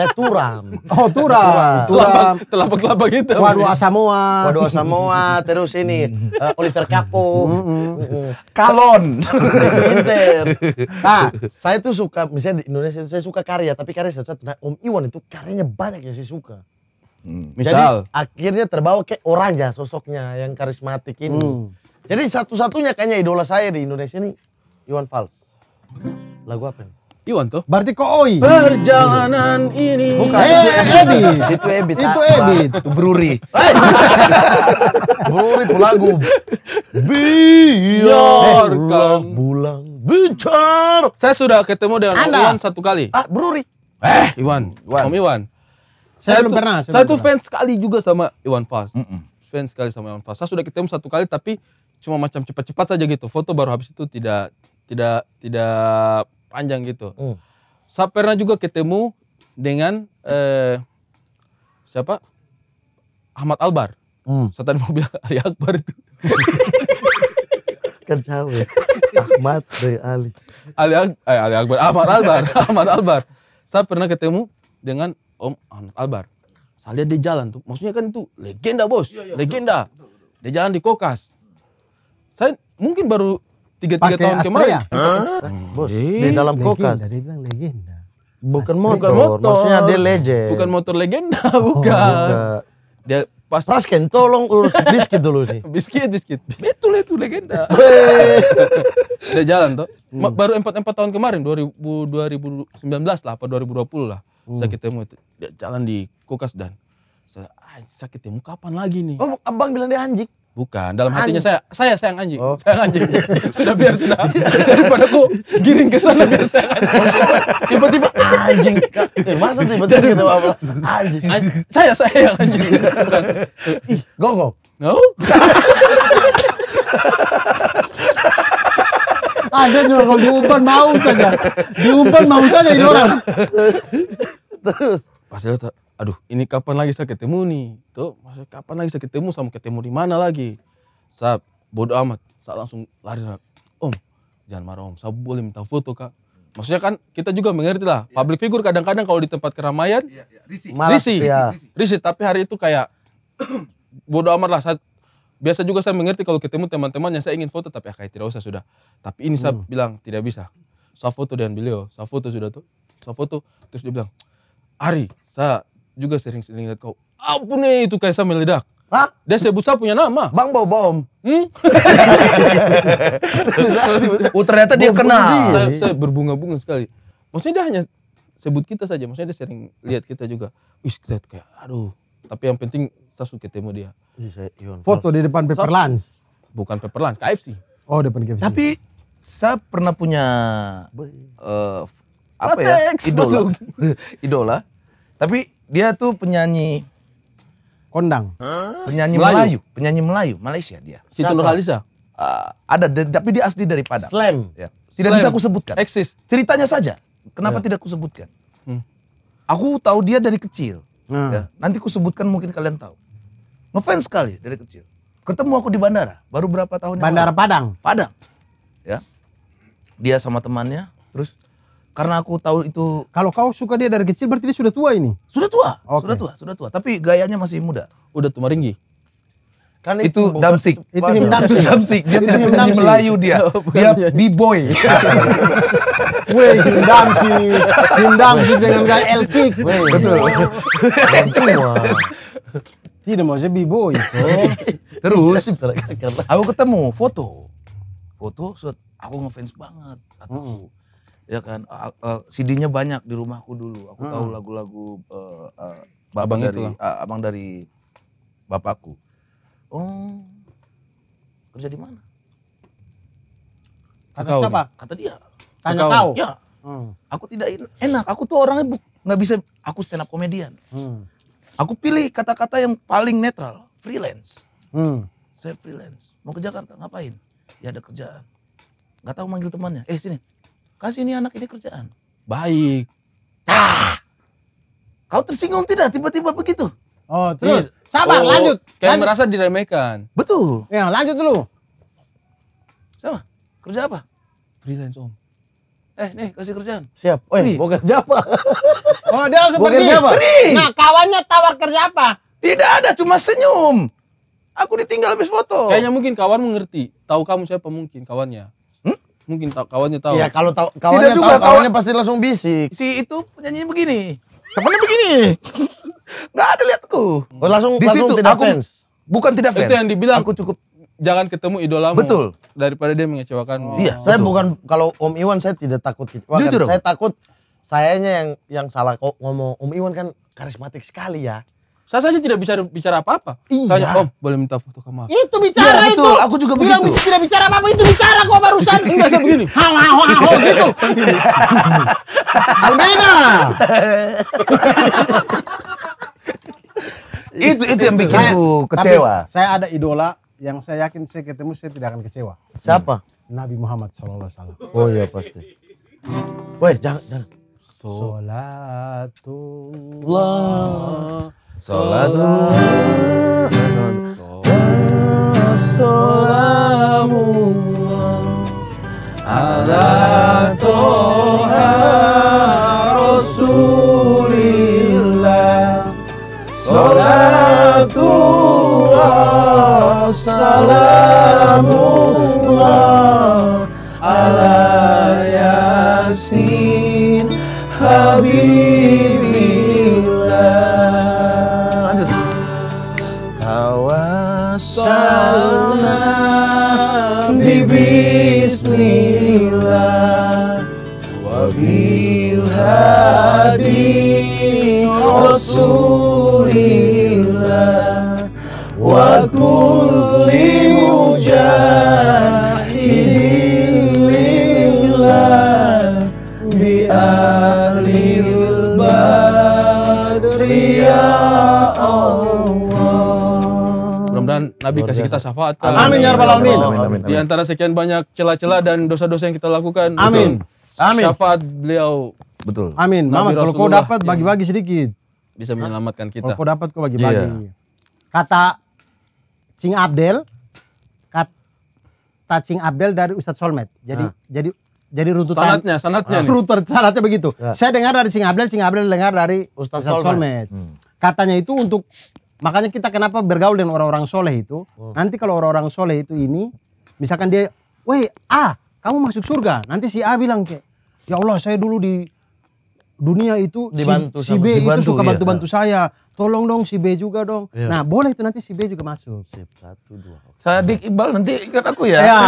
Saya Turam. Oh, Turam. Turam. Telapak-telapak gitu. waduh Samoa. waduh Samoa, terus ini uh, Oliver Kapo Mm -hmm. Kalon. itu Inter. Nah, saya tuh suka misalnya di Indonesia saya suka karya, tapi karya saya satu. Nah, Om Iwan itu karyanya banyak yang saya suka. Hmm. Misal. Jadi akhirnya terbawa orang ya sosoknya yang karismatik ini. Hmm. Jadi satu-satunya kayaknya idola saya di Indonesia ini Iwan Fals. Lagu apa nih? Iwan tuh. Berarti Oi. Perjalanan ini. Bukan. Hey, eh, Ebit. Itu Ebit. Itu Ebit. Itu Bruri. Eh. bruri pelagu. Biarkan bulan eh. Bicar. Saya sudah ketemu dengan Anda. Iwan satu kali. Ah, Bruri. Eh, Iwan. Iwan. Om Iwan. Saya, saya belum pernah. Saya, saya tuh fans sekali juga sama Iwan Fast. Mm -mm. Fans sekali sama Iwan Fast. Saya sudah ketemu satu kali tapi cuma macam cepat-cepat saja gitu. Foto baru habis itu tidak tidak tidak panjang gitu. Hmm. Saya pernah juga ketemu dengan eh, siapa? Ahmad Albar. Hmm. Saya tadi mau bilang Ali Akbar itu. kan jauh ya. Ahmad dari Ali. Ali, Ak eh, Ali Akbar, Ahmad Albar, Ahmad Albar. Saya pernah ketemu dengan Om Ahmad Albar. Saya lihat dia jalan tuh. Maksudnya kan itu legenda bos, ya, ya, legenda. Betul, betul, betul. Dia jalan di Kokas. Saya mungkin baru tiga tiga tahun kemarin ya? bos di dalam kulkas legenda, bilang legenda bukan motor, bukan motor maksudnya dia legend bukan motor legenda oh, bukan, oh, dia pas Rasken, tolong urus biskit dulu sih biskit, biskit. betul itu legenda Dia jalan tuh hmm. baru empat empat tahun kemarin 2000 2019 lah apa 2020 lah hmm. saya ketemu dia jalan di kulkas dan saya sakit kapan lagi nih oh abang bilang dia anjing Bukan, dalam hatinya anjing. saya, saya sayang anjing, oh. sayang anjing. sudah biar sudah daripada aku giring ke sana biar saya tiba-tiba anjing. Eh, masa tiba-tiba gitu apa? Anjing. anjing. Saya sayang anjing. Bukan. Ih, gogo No. Ada juga kalau diumpan mau saja. Diumpan mau saja ini orang. Terus. Pas itu aduh ini kapan lagi saya ketemu nih tuh masa kapan lagi saya ketemu sama ketemu di mana lagi saya bodoh amat saya langsung lari om jangan marah om saya boleh minta foto kak maksudnya kan kita juga mengerti lah yeah. public figure kadang-kadang kalau di tempat keramaian yeah, yeah. risih ya. tapi hari itu kayak bodoh amat lah saya biasa juga saya mengerti kalau ketemu teman-teman yang saya ingin foto tapi ya, kayak tidak usah sudah tapi ini hmm. saya bilang tidak bisa saya foto dengan beliau saya foto sudah tuh saya foto terus dia bilang Ari saya juga sering-sering lihat kau. apa nih itu Kaisar meledak. Hah? Dia sebut saya punya nama. Bang Bau Bom. Hmm? oh ternyata dia kenal. Saya, saya berbunga-bunga sekali. Maksudnya dia hanya sebut kita saja. Maksudnya dia sering lihat kita juga. Wih lihat kayak aduh. Tapi yang penting iya, saya suka ketemu dia. Foto di depan paper lunch. Bukan paper lunch, KFC. Oh depan KFC. Tapi saya pernah punya uh, apa ya? Idola. idola tapi dia tuh penyanyi kondang. Huh? Penyanyi Melayu. Melayu, penyanyi Melayu, Malaysia dia. Siti Nurhaliza. Uh, ah, ada tapi dia asli dari Padang. Slam. Ya. Tidak Slam. bisa aku sebutkan. Eksis. Ceritanya saja. Kenapa ya. tidak aku sebutkan? Hmm. Aku tahu dia dari kecil. Hmm. Ya. Nanti aku sebutkan mungkin kalian tahu. Ngefans sekali dari kecil. Ketemu aku di bandara. Baru berapa tahun? Bandara Padang. Padang. Ya. Dia sama temannya. Terus karena aku tahu itu kalau kau suka dia dari kecil berarti dia sudah tua ini sudah tua okay. sudah tua sudah tua tapi gayanya masih muda udah tua ringgi kan itu, itu damsik itu him damsik damsik dia tidak menjadi melayu dia oh, dia b boy Weh, hindam sih, dengan gaya el kick. Betul. Tidak mau jadi b-boy. Terus, aku ketemu foto. Foto, aku ngefans banget. Aku, ya kan uh, uh, CD-nya banyak di rumahku dulu aku hmm. tahu lagu-lagu uh, uh, abang dari itu uh, abang dari bapakku oh kerja di mana kata kau siapa nih. kata dia tanya tahu ya hmm. aku tidak enak aku tuh orangnya nggak bisa aku stand up komedian hmm. aku pilih kata-kata yang paling netral freelance hmm. saya freelance mau ke Jakarta ngapain ya ada kerjaan nggak tahu manggil temannya eh sini kasih ini anak ini kerjaan. Baik. ah kau tersinggung tidak tiba-tiba begitu? Oh, terus iya. sabar, oh, lanjut. Kayak lanjut. merasa diremehkan. Betul. Ya, lanjut dulu. Sama, kerja apa? Freelance, Om. Eh, nih kasih kerjaan. Siap. Oh, mau kerja apa? oh, dia seperti kerja Nah, kawannya tawar kerja apa? Tidak ada, cuma senyum. Aku ditinggal habis foto. Kayaknya mungkin kawan mengerti. Tahu kamu siapa mungkin kawannya mungkin kawannya tahu. Iya, kalau tahu kawannya tahu, kawannya, kawannya pasti langsung bisik. Si itu penyanyinya begini. Temennya begini. Enggak ada lihat Oh, langsung Di langsung situ, tidak aku, fans. Bukan tidak fans. Itu yang dibilang aku cukup jangan ketemu idolamu. Betul. Daripada dia mengecewakan Oh. Iya, saya bukan kalau Om Iwan saya tidak takut. itu Jujur. saya takut sayanya yang yang salah kok ngomong Om Iwan kan karismatik sekali ya. Saya saja tidak bisa bicara apa-apa. Iya. Saya, oh, om, boleh minta foto kamu. Itu bicara ya, itu. Aku juga Bilang begitu. tidak bicara apa-apa, itu bicara kok barusan. Enggak, saya begini. Hau, hau, hau, gitu. Berbeda. itu itu yang bikin saya, kecewa. Tapi saya ada idola yang saya yakin saya ketemu saya tidak akan kecewa. Siapa? Hmm. Nabi Muhammad SAW. Oh iya pasti. Woi, jangan, jangan. Salatullah. Salatullah salamu Ala toha Rasulillah Salatullah salamu Ala Yasin Habib Nabi kasih kita syafaat. Amin ya, ya rabbal alamin. Di antara sekian banyak celah-celah dan dosa-dosa yang kita lakukan. Amin. Amin. Syafaat beliau. Betul. Amin. Mamat kalau kau dapat bagi-bagi sedikit. Bisa menyelamatkan kita. Kalau kau dapat kau bagi-bagi. Yeah. Kata Cing Abdel, kata Cing Abdel dari Ustadz Solmed. Jadi ah. jadi jadi runtutan sanatnya sanatnya runtutan sanatnya begitu. Ya. Saya dengar dari Cing Abdel, Cing Abdel dengar dari Ustadz, Solmed. Solmed. Hmm. Katanya itu untuk Makanya kita kenapa bergaul dengan orang-orang soleh itu. Oh. Nanti kalau orang-orang soleh itu ini, misalkan dia, weh ah, kamu masuk surga. Nanti si A bilang kayak, ya Allah saya dulu di dunia itu dibantu si, si B dibantu, itu suka iya. bantu-bantu iya. saya. Tolong dong si B juga dong. Iya. Nah boleh itu nanti si B juga masuk. Sip, satu, dua. Saya dik Iqbal nanti ikut aku ya. ya.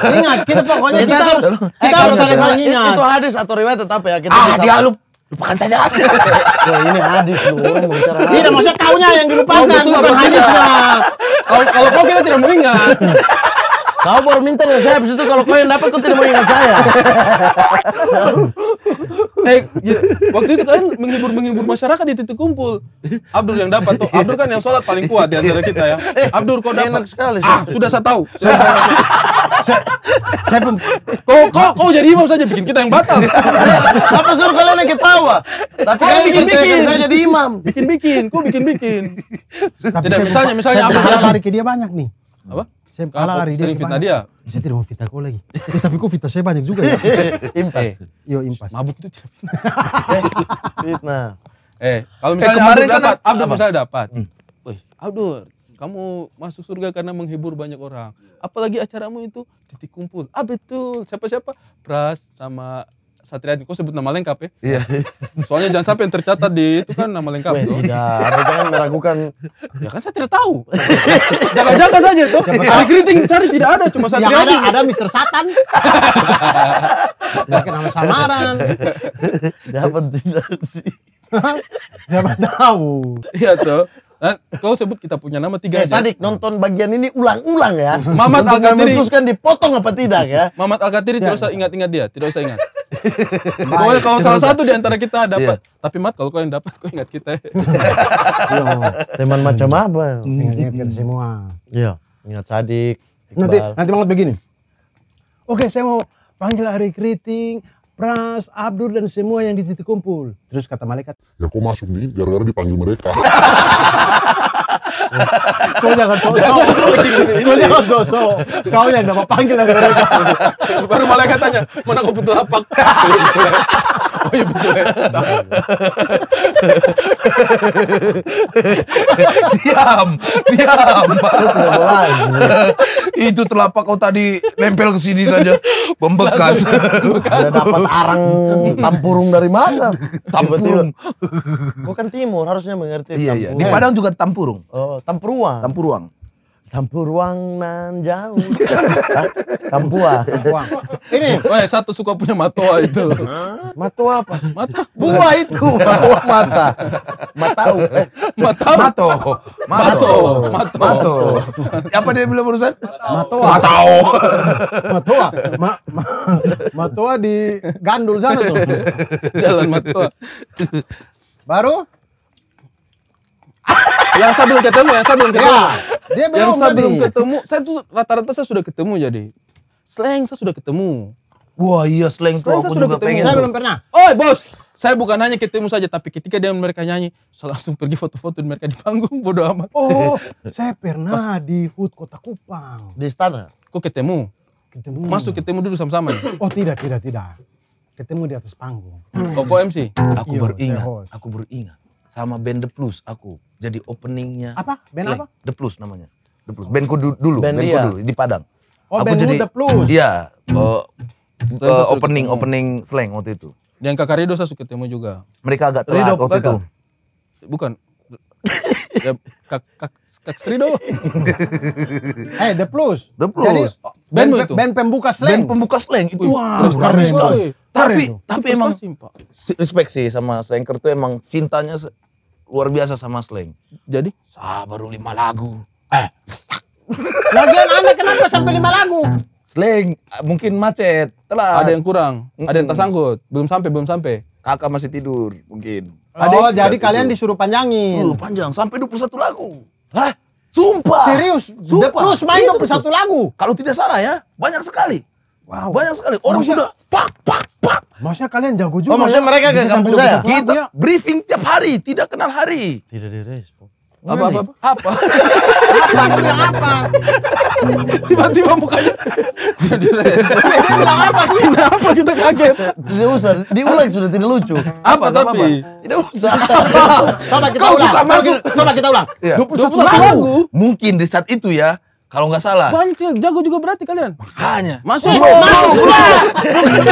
Ingat kita pokoknya kita, kita harus kita eh, harus saling ingat. Itu hadis atau riwayat tetap ya. Kita ah dia lupa lupakan saja. oh, ini hadis lu orang bicara. Tidak iya, maksudnya taunya yang dilupakan oh, betul, bukan hadisnya. Kalau kalau kau kita tidak mengingat. Kau baru minta dengan saya, habis itu kalau kau yang dapat, kau tidak mau ingat saya. eh, ya, waktu itu kalian menghibur-menghibur masyarakat di titik kumpul. Abdur yang dapat tuh. Abdur kan yang sholat paling kuat di antara kita ya. Eh, Abdur kau dapat. Enak sekali. Ah, sudah saya tahu. Saya, saya, saya, saya pun. Kau, kau, kau jadi imam saja bikin kita yang batal. Apa suruh kalian yang ketawa? Tapi kalian bikin bikin saya jadi imam. Bikin bikin, kau bikin bikin. Tidak, misalnya, misalnya Abdur. Hari dia banyak nih. Apa? Saya kalah lari dia. Sering fitnah dia? Saya tidak mau fitnah kau lagi. eh, tapi kok fitnah saya banyak juga ya. Eh, impas. Eh, Yo impas. Mabuk itu tidak fitnah. Eh, eh, kalau misalnya eh, kemarin kan dapat, Abdur misalnya dapat. Hmm. abdul, kamu masuk surga karena menghibur banyak orang. Apalagi acaramu itu titik kumpul. Ah betul, siapa-siapa? Pras sama Satria Kau sebut nama lengkap ya? Iya. Soalnya jangan sampai yang tercatat di itu kan nama lengkap. Weh, tidak, Anda jangan meragukan. Ya kan saya tidak tahu. Jaga-jaga saja tuh. Cari keriting, cari tidak ada, cuma Satria. Yang ada, ada Mister Satan. Pakai nama samaran. Dapat tidak sih. Siapa tahu. Iya tuh. Nah, kau sebut kita punya nama tiga eh, aja. Sadik nonton bagian ini ulang-ulang ya. Mamat Agatiri. katiri memutuskan dipotong apa tidak ya. Mamat Agatiri ya, tidak usah ingat-ingat dia. Tidak usah ingat. Boleh kalau salah satu di antara kita iya. dapat. Yeah. Tapi Mat kalau kau yang dapat, kau ingat kita. Iya. Teman macam apa? Iya. Ingat-ingat kita hmm. semua. Iya. Ingat Sadik. Nanti nanti banget begini. Oke, saya mau panggil hari Kriting, Pras, Abdur dan semua yang di titik kumpul. Terus kata malaikat, ya kok masuk nih gara-gara dipanggil mereka. Kau jangan jangan Kau yang dapat panggilan mereka. Baru mana oh, iya, ya. diam, diam. Itu telapak kau tadi nempel ke sini saja membekas. dapat arang tampurung dari mana? Tampurung. Bukan timur, harusnya mengerti. Iya, iya. Di Padang juga tampurung. Oh, Tempuruang. Tempuruang. Tempuruang nan jauh. Tampua. Ini, wah satu suka punya matua itu. Matua apa? Mata. Buah itu. Buah mata. Matau. Eh. Matau. Mato. Mato. Mato. Mato. Apa dia bilang barusan? Matua. Matau. Matua. Ma, ma, matua di Gandul sana tuh. Jalan Matua. Baru? yang saya belum ketemu, yang saya belum ketemu. Ya, dia belum yang saya tadi. belum ketemu. Saya tuh rata-rata saya sudah ketemu jadi. Slang saya sudah ketemu. Wah iya slang, slang tuh aku juga ketemu. pengen. Saya belum pernah. Oi bos, saya bukan hanya ketemu saja, tapi ketika dia mereka nyanyi, saya langsung pergi foto-foto mereka di panggung, bodo amat. Oh, saya pernah Pas, di HUT Kota Kupang. Di istana? Kok ketemu? Ketemu. Masuk ketemu dulu sama-sama Oh tidak, tidak, tidak. Ketemu di atas panggung. Hmm. Kok MC? Aku Yo, iya, baru ingat, aku baru ingat sama band The Plus aku. Jadi openingnya. Apa? Band apa? The Plus namanya. The Plus. Bandku du dulu, band bandku dulu di Padang. Oh, aku band jadi, The Plus. Iya. Uh, uh, opening ketemu. opening slang waktu itu. yang Kak Rido saya suka ketemu juga. Mereka agak telat Rido, waktu kakak. itu. Bukan. ya, kak, kak, kak Srido. eh, hey, The Plus. The Plus. Jadi, oh, band, band itu? band pembuka slang. Band pembuka slang itu. Wah, wow, tapi tapi, tapi emang emang pak. respect sih sama Slanker tuh emang cintanya luar biasa sama Slank. Jadi sabar lima lagu. Eh. Lagian Anda kenapa sampai lima lagu? Slank mungkin macet, telat. Ada yang kurang, ada yang tersangkut, belum sampai, belum sampai. Kakak masih tidur mungkin. Oh, Adek, jadi kalian disuruh panjangin. Uh, panjang sampai 21 lagu. Hah? Sumpah. Serius? Sumpah. The Plus main 21 lagu. Kalau tidak salah ya, banyak sekali. Wow. Banyak sekali. Orang maksudnya, sudah pak pak pak. Maksudnya kalian jago juga. Oh, maksudnya mereka ke kampung saya. Kita briefing tiap hari, tidak kenal hari. Tidak direspon. Iya, apa apa apa? Apa? apa? Aku bilang apa? Tiba-tiba mukanya tidak direspon. Dia bilang apa sih? Kenapa kita kaget? Tidak usah, diulang sudah tidak lucu. Apa, tapi? Tidak usah. Coba kita ulang. Coba kita ulang. Coba kita ulang. 21 lagu. Mungkin di saat itu ya, kalau nggak salah. Banyak jago juga berarti kalian. Makanya. Masuk. Oh, masuk.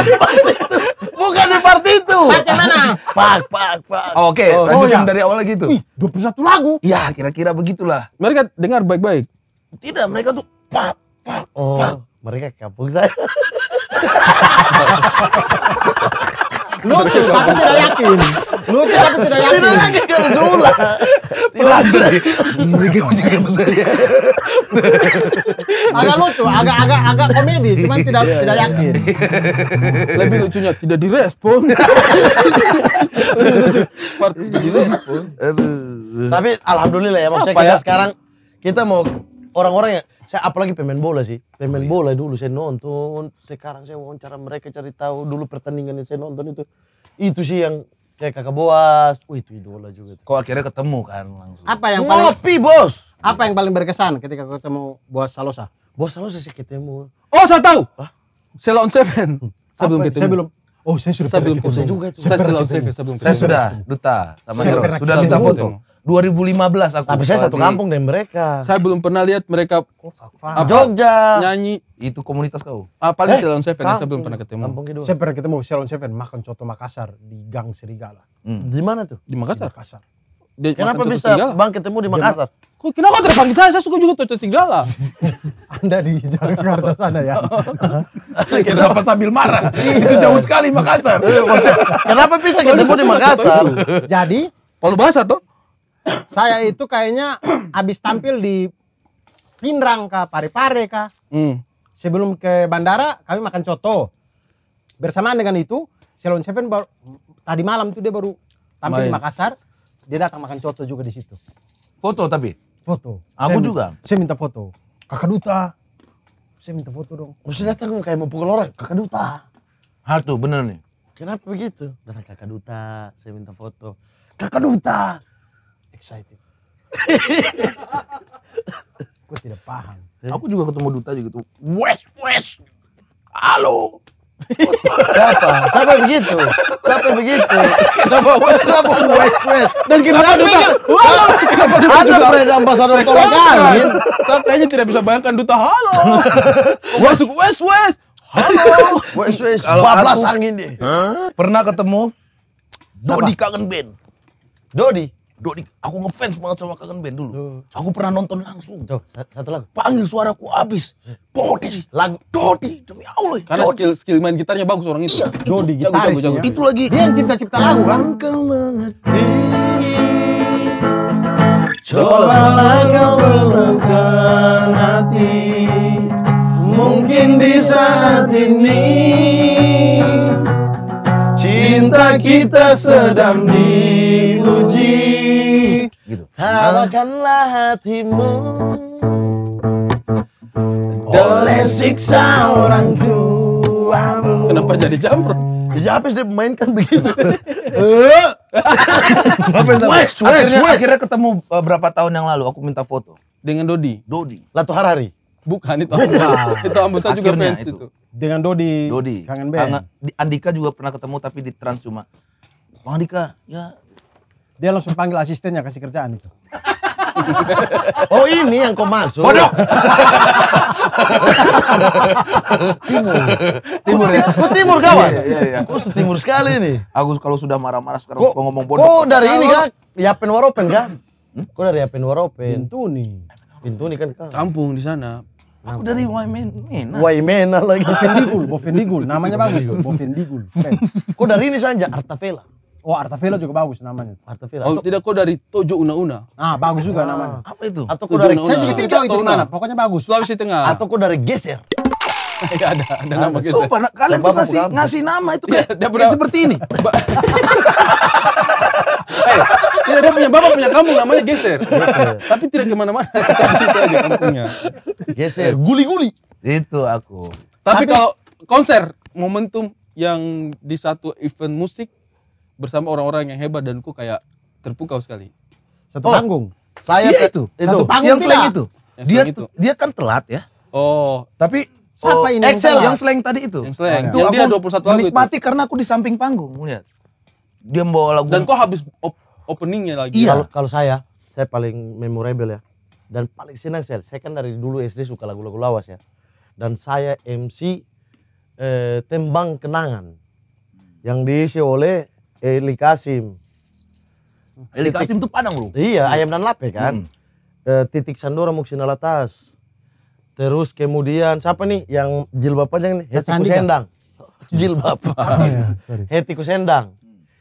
Bukan di part itu. Part mana? Pak, pak, pak. Oh, oke, okay, oh, oh, ya. dari awal lagi itu. Wih, 21 lagu. ya kira-kira begitulah. Mereka dengar baik-baik. Tidak, mereka tuh pak, pak, Oh, pak. mereka kampung saya. Lucu tapi tidak yakin. Lucu tapi tidak yakin. Tidak lagi, dia udah Pelan deh. Mereka punya saya. Agak lucu, agak agak agak komedi, cuman tidak iya, tidak iya, yakin. Iya. Lebih lucunya tidak direspon. Seperti ini. Tapi alhamdulillah ya maksudnya kita ya? sekarang kita mau orang-orang ya saya apalagi pemain bola sih. Pemain oh, iya. bola dulu saya nonton, sekarang saya wawancara mereka cari tahu dulu pertandingan yang saya nonton itu. Itu sih yang kayak kakak Boas, wih itu idola juga. Kok akhirnya ketemu kan langsung? Apa yang paling Bos. Apa yang paling berkesan ketika ketemu Boas Salosa? Boas Salosa sih ketemu. Oh, saya tahu. Saya lawan Seven. Hmm. Saya belum ketemu. Saya belum Oh, saya sudah saya belum Saya juga. Saya, saya, saya, saya sudah duta sama saya Sudah minta foto. 2015 aku. Tapi saya satu kampung dengan mereka. Saya belum pernah lihat mereka oh, Jogja nyanyi. Itu komunitas kau. Ah, di eh, Shalom Seven, kampung, saya belum pernah ketemu. Gitu. Saya pernah ketemu Shalom Seven makan coto Makassar di Gang Serigala. Hmm. Di mana tuh? Di Makassar. Di Makassar. Dia kenapa bisa tinggal? Bang ketemu di Makassar? Kok kenapa terbang kita? Saya suka juga coto Serigala. Anda di Jakarta sana ya. kenapa sambil marah? Iya. itu jauh sekali Makassar. kenapa bisa ketemu di Makassar? Jadi kalau bahasa tuh saya itu kayaknya habis tampil di Pinrang kah, pare kah. Hmm. Sebelum ke bandara kami makan coto. Bersamaan dengan itu, Salon Seven baru, tadi malam itu dia baru tampil Main. di Makassar, dia datang makan coto juga di situ. Foto tapi? Foto. Aku saya, juga. Saya minta foto. Kakak Duta. Saya minta foto dong. Mesti datang kayak mau pukul orang. Kakak Duta. Hal tuh bener nih. Kenapa begitu? Datang kakak duta, saya minta foto. Kakak duta, excited. gue tidak paham. Hmm? Aku juga ketemu duta juga tuh. Wes, wes. Halo. Siapa? Siapa begitu? Siapa begitu? Kenapa wes? Kenapa wes wes? Dan ada duta? Halo. Kenapa duta? Ada brand ambasador tolak angin. Saya kayaknya tidak bisa bayangkan duta halo. Masuk wes wes. Halo. Wes wes. Bablas angin deh. Pernah ketemu Dodi kangen band. Dodi? Dok, aku ngefans banget sama kangen band dulu. Tuh. Aku pernah nonton langsung. Tuh, satu lagu. Panggil suaraku abis. Dodi, lagu Dodi demi Allah. Karena Dodi. skill skill main gitarnya bagus orang itu. Iya, Dodi gitaris. jago, jago, jago, Itu lagi dia yang cipta-cipta lagu kan. Kau mengerti. Coba kau lelahkan hati Mungkin di saat ini Cinta kita sedang diuji gitu. Tawarkanlah hatimu oh. oleh siksa orang tua. Kenapa jadi jamur? Ya habis dia mainkan begitu. Eh. Wes, akhirnya, akhirnya ketemu eh, berapa tahun yang lalu aku minta foto dengan Dodi. Dodi. Latuharari. Bukan itu. Bukan. itu Ambuta juga fans itu. Dengan Dodi. Dodi. Kangen band. Andika juga pernah ketemu tapi di Trans cuma. Bang Andika, ya dia langsung panggil asistennya kasih kerjaan itu. oh ini yang kau maksud. Bodoh. timur. Timur ya. Kau timur kawan. Iya, iya, iya. Kau timur sekali nih. Aku kalau sudah marah-marah sekarang kau, ngomong bodoh. Kau dari ini kan? Yapen Waropen kan? Hmm? Kau dari Yapen Waropen. Pintu nih. Pintu nih kan. Kampung di sana. Aku dari Waimena. Waimena lagi. Bofendigul, Bofendigul. Namanya bagus. Bofendigul. Kau dari ini saja, Artavela. Oh Arta juga bagus namanya. Arta Oh tidak kok dari Tojo Una Una. Ah bagus juga ah. namanya. Apa itu? Atau kau dari Una Saya juga tidak tahu itu mana. Nah. Pokoknya bagus. Sulawesi Tengah. Atau kok dari Geser. Ya ada, ada ah, nama gitu. Sumpah, nah, kalian tuh ngasih ngasih nama itu iya, kayak, ya, kayak seperti ini. eh, tidak dia punya bapak punya kamu namanya Geser. Tapi tidak kemana-mana. situ aja kampungnya. Geser. Iya. Guli-guli. Itu aku. Tapi kalau konser momentum yang di satu event musik bersama orang-orang yang hebat dan ku kayak terpukau sekali. Satu oh, panggung. Saya iya itu. itu. Satu panggung yang selain itu. Yang dia itu. dia kan telat ya. Oh. Tapi siapa oh, ini Excel yang, yang slang tadi itu? Yang slang. Itu yang dia 21 lagu menikmati itu. karena aku di samping panggung, lihat. Dia membawa lagu. Dan kok habis op openingnya lagi. Iya. Kalau saya, saya paling memorable ya. Dan paling senang saya, saya kan dari dulu SD suka lagu-lagu lawas ya. Dan saya MC eh, tembang kenangan yang diisi oleh Eli Elikasim Eli Kasim itu Padang bro? Iya, hmm. ayam dan lape kan. Hmm. E, titik Sandora Muksina Latas. Terus kemudian siapa nih yang jilbab panjang nih? Hetiku Sendang. Jilbab. Oh, iya. Hetiku Sendang.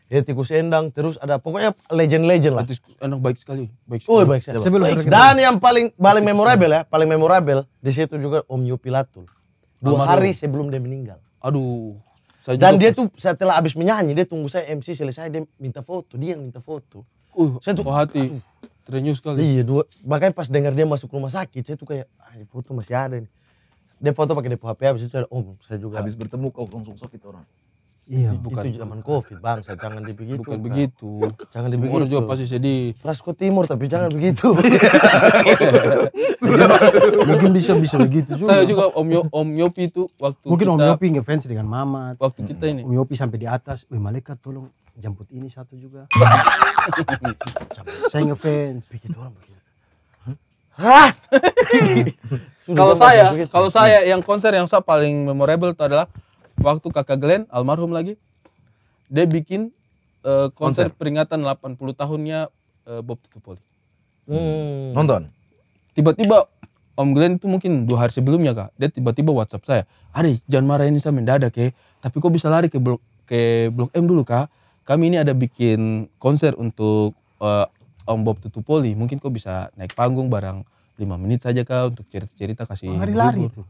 Hetiku Sendang terus ada pokoknya legend-legend lah. Anak baik sekali, baik sekali. Oh, baik sekali. baik. Dan yang paling paling memorable ya, paling memorable di situ juga Om Yopi Latul. Dua hari sebelum dia meninggal. Aduh. Saya Dan dia tuh setelah habis menyanyi, dia tunggu saya MC selesai, dia minta foto. Dia yang minta foto. Uh, saya tuh, oh, hati. Terenyuh sekali. Iya, dua. Makanya pas dengar dia masuk rumah sakit, saya tuh kayak, ah, foto masih ada nih. Dia foto pakai depo HP, habis itu ada om, oh, saya juga. Habis bertemu kau langsung sakit orang. Iya. Itu bukan itu zaman covid bang, saya jangan dibegitu. Bukan begitu. Jangan dibegitu. Semua juga pasti sedih. Rasko Timur tapi jangan begitu. mungkin bisa bisa begitu juga. Saya juga Om Yo, Om Yopi itu waktu mungkin kita, Om Yopi ngefans dengan Mama. Waktu kita ini. Om Yopi sampai di atas, wih malaikat tolong jemput ini satu juga. saya ngefans. Gitu begitu orang begitu. Hah? kalau saya, kalau saya yang konser yang saya paling memorable itu adalah waktu kakak Glenn almarhum lagi dia bikin uh, konser, konser peringatan 80 tahunnya uh, Bob Tutupoli. Hmm. Nonton. Tiba-tiba Om Glenn itu mungkin dua hari sebelumnya kak, dia tiba-tiba WhatsApp saya, Ari jangan marahin saya mendadak ya, tapi kok bisa lari ke blok ke blok M dulu kak. Kami ini ada bikin konser untuk uh, Om Bob Tutupoli, mungkin kok bisa naik panggung barang lima menit saja kak untuk cerita-cerita kasih. Hari lari itu.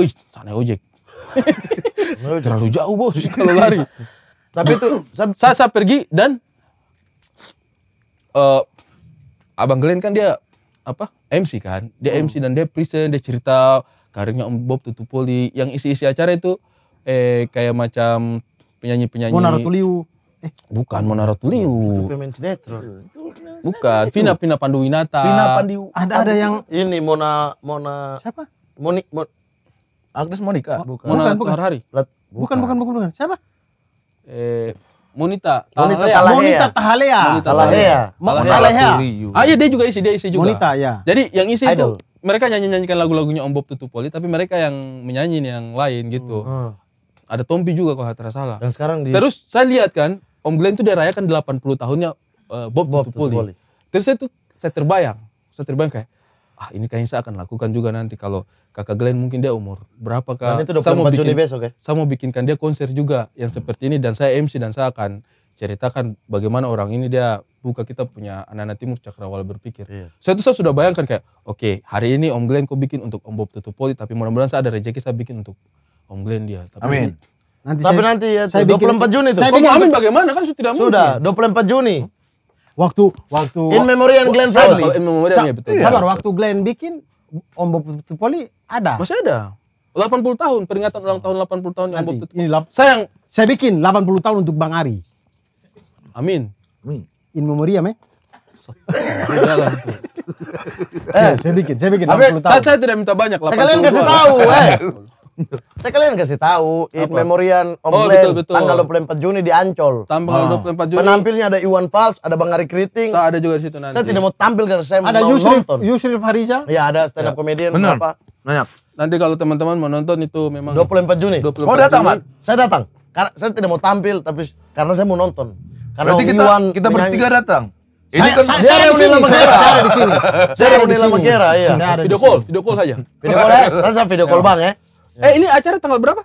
Wih, sana ojek. Terlalu jauh bos kalau lari. Tapi itu saya, saya pergi dan uh, abang Glenn kan dia apa MC kan dia MC dan dia present dia cerita karirnya Om Bob tutup Poli yang isi-isi acara itu eh kayak macam penyanyi-penyanyi Monara Tuliu eh. bukan Monara Tuliu bukan Vina Vina Panduwinata Vina Pandu ada ada yang ini Mona Mona siapa Monik Mon Agnes Monica? Oh, bukan. Mona bukan, bukan. Hari. Bukan, bukan, bukan, bukan, bukan. Siapa? Eh, Monita Tahalea. Monita Tahalea. Monita Tahalea. Monita Tahalea. Ah iya dia juga isi, dia isi juga. Monita ya. Jadi yang isi Idol. itu mereka nyanyi-nyanyikan lagu-lagunya Om Bob Tutupoli tapi mereka yang menyanyi yang lain gitu. Hmm, hmm. Ada Tompi juga kalau tidak salah. Dan sekarang di... Terus saya lihat kan Om Glenn itu dirayakan 80 tahunnya uh, Bob, Bob Tutupoli. Tutupoli. Terus saya tuh saya terbayang, saya terbayang kayak ah ini kayaknya saya akan lakukan juga nanti kalau kakak Glenn mungkin dia umur berapa kak? Nah, itu saya mau bikin, besok ya? Saya mau bikinkan dia konser juga yang seperti ini dan saya MC dan saya akan ceritakan bagaimana orang ini dia buka kita punya anak-anak timur cakrawala berpikir. Iya. Saya tuh saya sudah bayangkan kayak oke okay, hari ini Om Glenn kau bikin untuk Om Bob Tutupoli tapi mudah-mudahan saya ada rejeki saya bikin untuk Om Glenn dia. Tapi Amin. Nanti tapi saya, nanti ya saya 24 bikin, Juni itu. Saya mau bikin, amin bagaimana kan sudah tidak sudah, mungkin. Sudah 24 Juni. Hmm? waktu waktu in memory yang Glenn Fredly. In memory ya betul. Sabar, waktu Glenn bikin Om Bob Tupoli ada. Masih ada. 80 tahun peringatan ulang tahun 80 tahun yang Bob ini lap Sayang, saya bikin 80 tahun untuk Bang Ari. Amin. Amin. In memory ya. eh, saya bikin, saya bikin 80 tahun. Saya, saya tidak minta banyak Kalian kasih tahu, eh. Saya kalian kasih tahu in memorian oh, Om oh, Glenn betul, betul. tanggal 24 Juni di Ancol. Tanggal ah. 24 Juni. Penampilnya ada Iwan Fals, ada Bang Ari Kriting. Saya ada juga di situ nanti. Saya tidak mau tampil karena saya ada mau Yusrif, nonton. Yusrif Hariza. Iya, ada stand up ya. comedian Benar. apa? Banyak. Nanti kalau teman-teman mau nonton itu memang 24 Juni. 24 datang, Juni. Saya datang. Karena saya tidak mau tampil tapi karena saya mau nonton. Karena Berarti kita, Iwan kita bertiga datang. Ini saya, kan saya, saya, reuni lama sini. Saya ada di sini. Saya reuni lama kira iya. Video call, video call saja. Video call ya. Rasa video call ya. Bang ya. Ya. Eh ini acara tanggal berapa?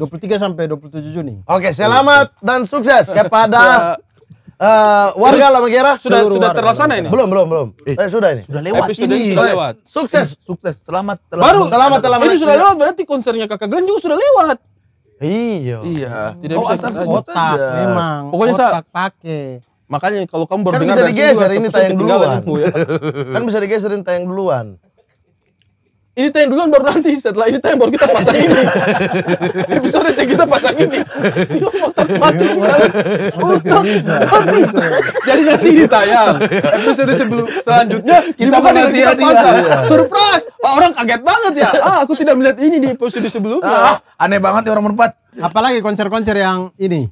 23 sampai 27 Juni. Oke, okay, selamat dan sukses kepada uh, warga Kira. sudah sudah warga. terlaksana ini? Belum, belum, belum. Eh, eh sudah ini. Sudah eh, lewat Episode ini. Sudah lewat. Sukses. ini. sukses. Selamat telah Baru selamat telah Ini sudah lewat berarti konsernya Kakak Glenn juga sudah lewat. Iya. Iya, tidak oh, bisa asal otak memang. Pokoknya otak pakai. Makanya kalau kamu kan berdengar kan bisa digeser ini tayang duluan. Ya. Kan bisa digeserin tayang duluan ini tayang duluan baru nanti setelah ini tayang baru kita pasang ini episode yang kita pasang ini mati sekali mati jadi nanti ini tayang episode sebelum selanjutnya kita bukan yang kita ya. pasang surprise ah, orang kaget banget ya ah aku tidak melihat ini di episode sebelumnya ah, aneh banget ya orang berempat apalagi konser-konser yang ini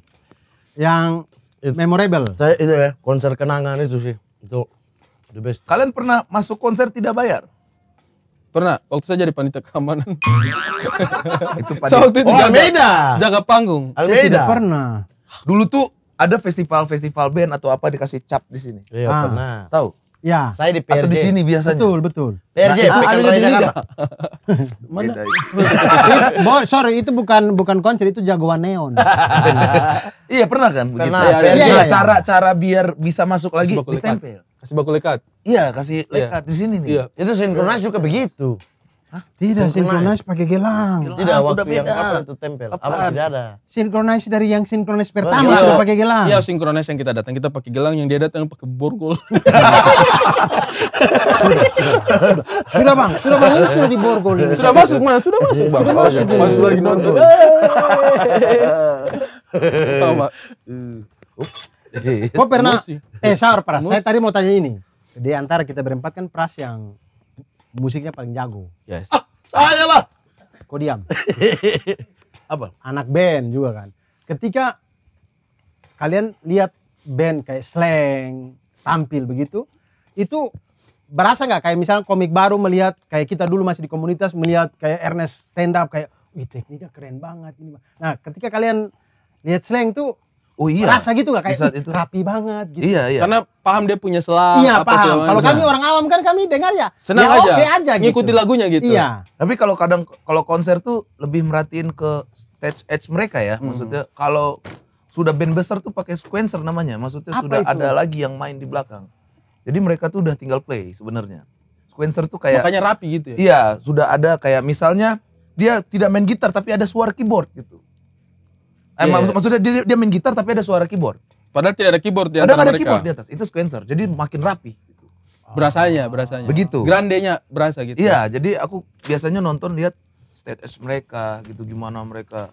yang It, memorable saya itu ya konser kenangan itu sih itu the best kalian pernah masuk konser tidak bayar Pernah, waktu saya jadi panitia keamanan. itu panitia. So, itu oh, jaga, Almeida. Jaga panggung. Almeida. tidak pernah. Dulu tuh ada festival-festival band atau apa dikasih cap di sini. Iya, ah. pernah. Tahu? Ya. Saya di PRJ. Atau di sini biasanya. Betul, betul. PRJ, nah, bukan Raya Jakarta. Mana? Bo, sorry, itu bukan bukan konser, itu jagoan neon. iya, pernah kan? Pernah. Iya, iya, iya. cara-cara ya, ya. biar bisa masuk lagi ditempel. Kasih baku lekat. Iya, kasih iya. lekat di sini nih. Iya. Itu sinkronis juga begitu. Hah? Tidak, sinkronis pakai gelang. Tidak, waktu yang apa itu tempel? Apa, apa tidak ada? Sinkronis dari yang sinkronis oh, pertama iya. sudah pakai gelang. Iya, sinkronis yang kita datang kita pakai gelang, yang dia datang pakai borgol. sudah, sudah, sudah, sudah bang, sudah bang, ini sudah di borgol. Sudah, sudah masuk mas, sudah masuk bang. Sudah masuk, masuk lagi nonton. Mas. Kok iya. pernah? Eh Sar, Pras, saya tadi mau tanya ini. Di antara kita berempat kan Pras yang musiknya paling jago. Yes. Ah, saya lah. Kok diam? Apa? Anak band juga kan. Ketika kalian lihat band kayak Slang, tampil begitu, itu berasa nggak kayak misalnya komik baru melihat kayak kita dulu masih di komunitas melihat kayak Ernest stand up kayak wih tekniknya keren banget ini. Nah, ketika kalian lihat Slang tuh Oh iya. Rasa gitu gak kayak itu. rapi banget gitu. Iya, iya. Karena paham dia punya selang. Iya, paham. Kalau kami orang awam kan kami dengar ya. Senang ya aja. Oke okay aja gitu. Ngikuti lagunya gitu. Iya. Tapi kalau kadang kalau konser tuh lebih merhatiin ke stage edge mereka ya. Hmm. Maksudnya kalau sudah band besar tuh pakai sequencer namanya. Maksudnya Apa sudah itu? ada lagi yang main di belakang. Jadi mereka tuh udah tinggal play sebenarnya. Sequencer tuh kayak Makanya rapi gitu ya. Iya, sudah ada kayak misalnya dia tidak main gitar tapi ada suara keyboard gitu. Eh, yeah. mak iya. maksudnya dia, dia main gitar tapi ada suara keyboard. Padahal tidak ada keyboard di Padahal ada keyboard di atas. Itu sequencer. Jadi makin rapi. Berasanya, berasanya. Begitu. Grandenya berasa gitu. Iya, jadi aku biasanya nonton lihat status mereka gitu gimana mereka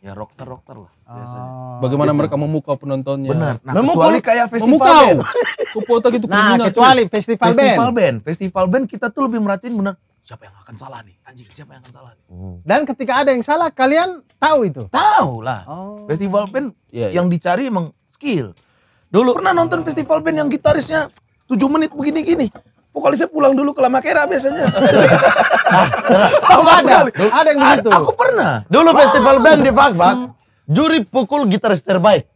ya rockstar rockstar lah biasanya. Ah. Bagaimana gitu. mereka memukau penontonnya. Benar. Nah, Memang kecuali kayak festival memukau. band. Kupota gitu Nah, kecuali festival, festival band. Festival band, festival band kita tuh lebih merhatiin benar siapa yang akan salah nih anjing siapa yang akan salah nih hmm. dan ketika ada yang salah kalian tahu itu tahu lah oh. festival band yeah, iya. yang yeah. dicari emang skill dulu pernah nonton festival band yang gitarisnya tujuh menit begini gini vokalisnya pulang dulu ke lama kera biasanya. oh, ada, ada yang begitu. Aku pernah. Dulu festival band di Fakfak, juri pukul gitaris terbaik.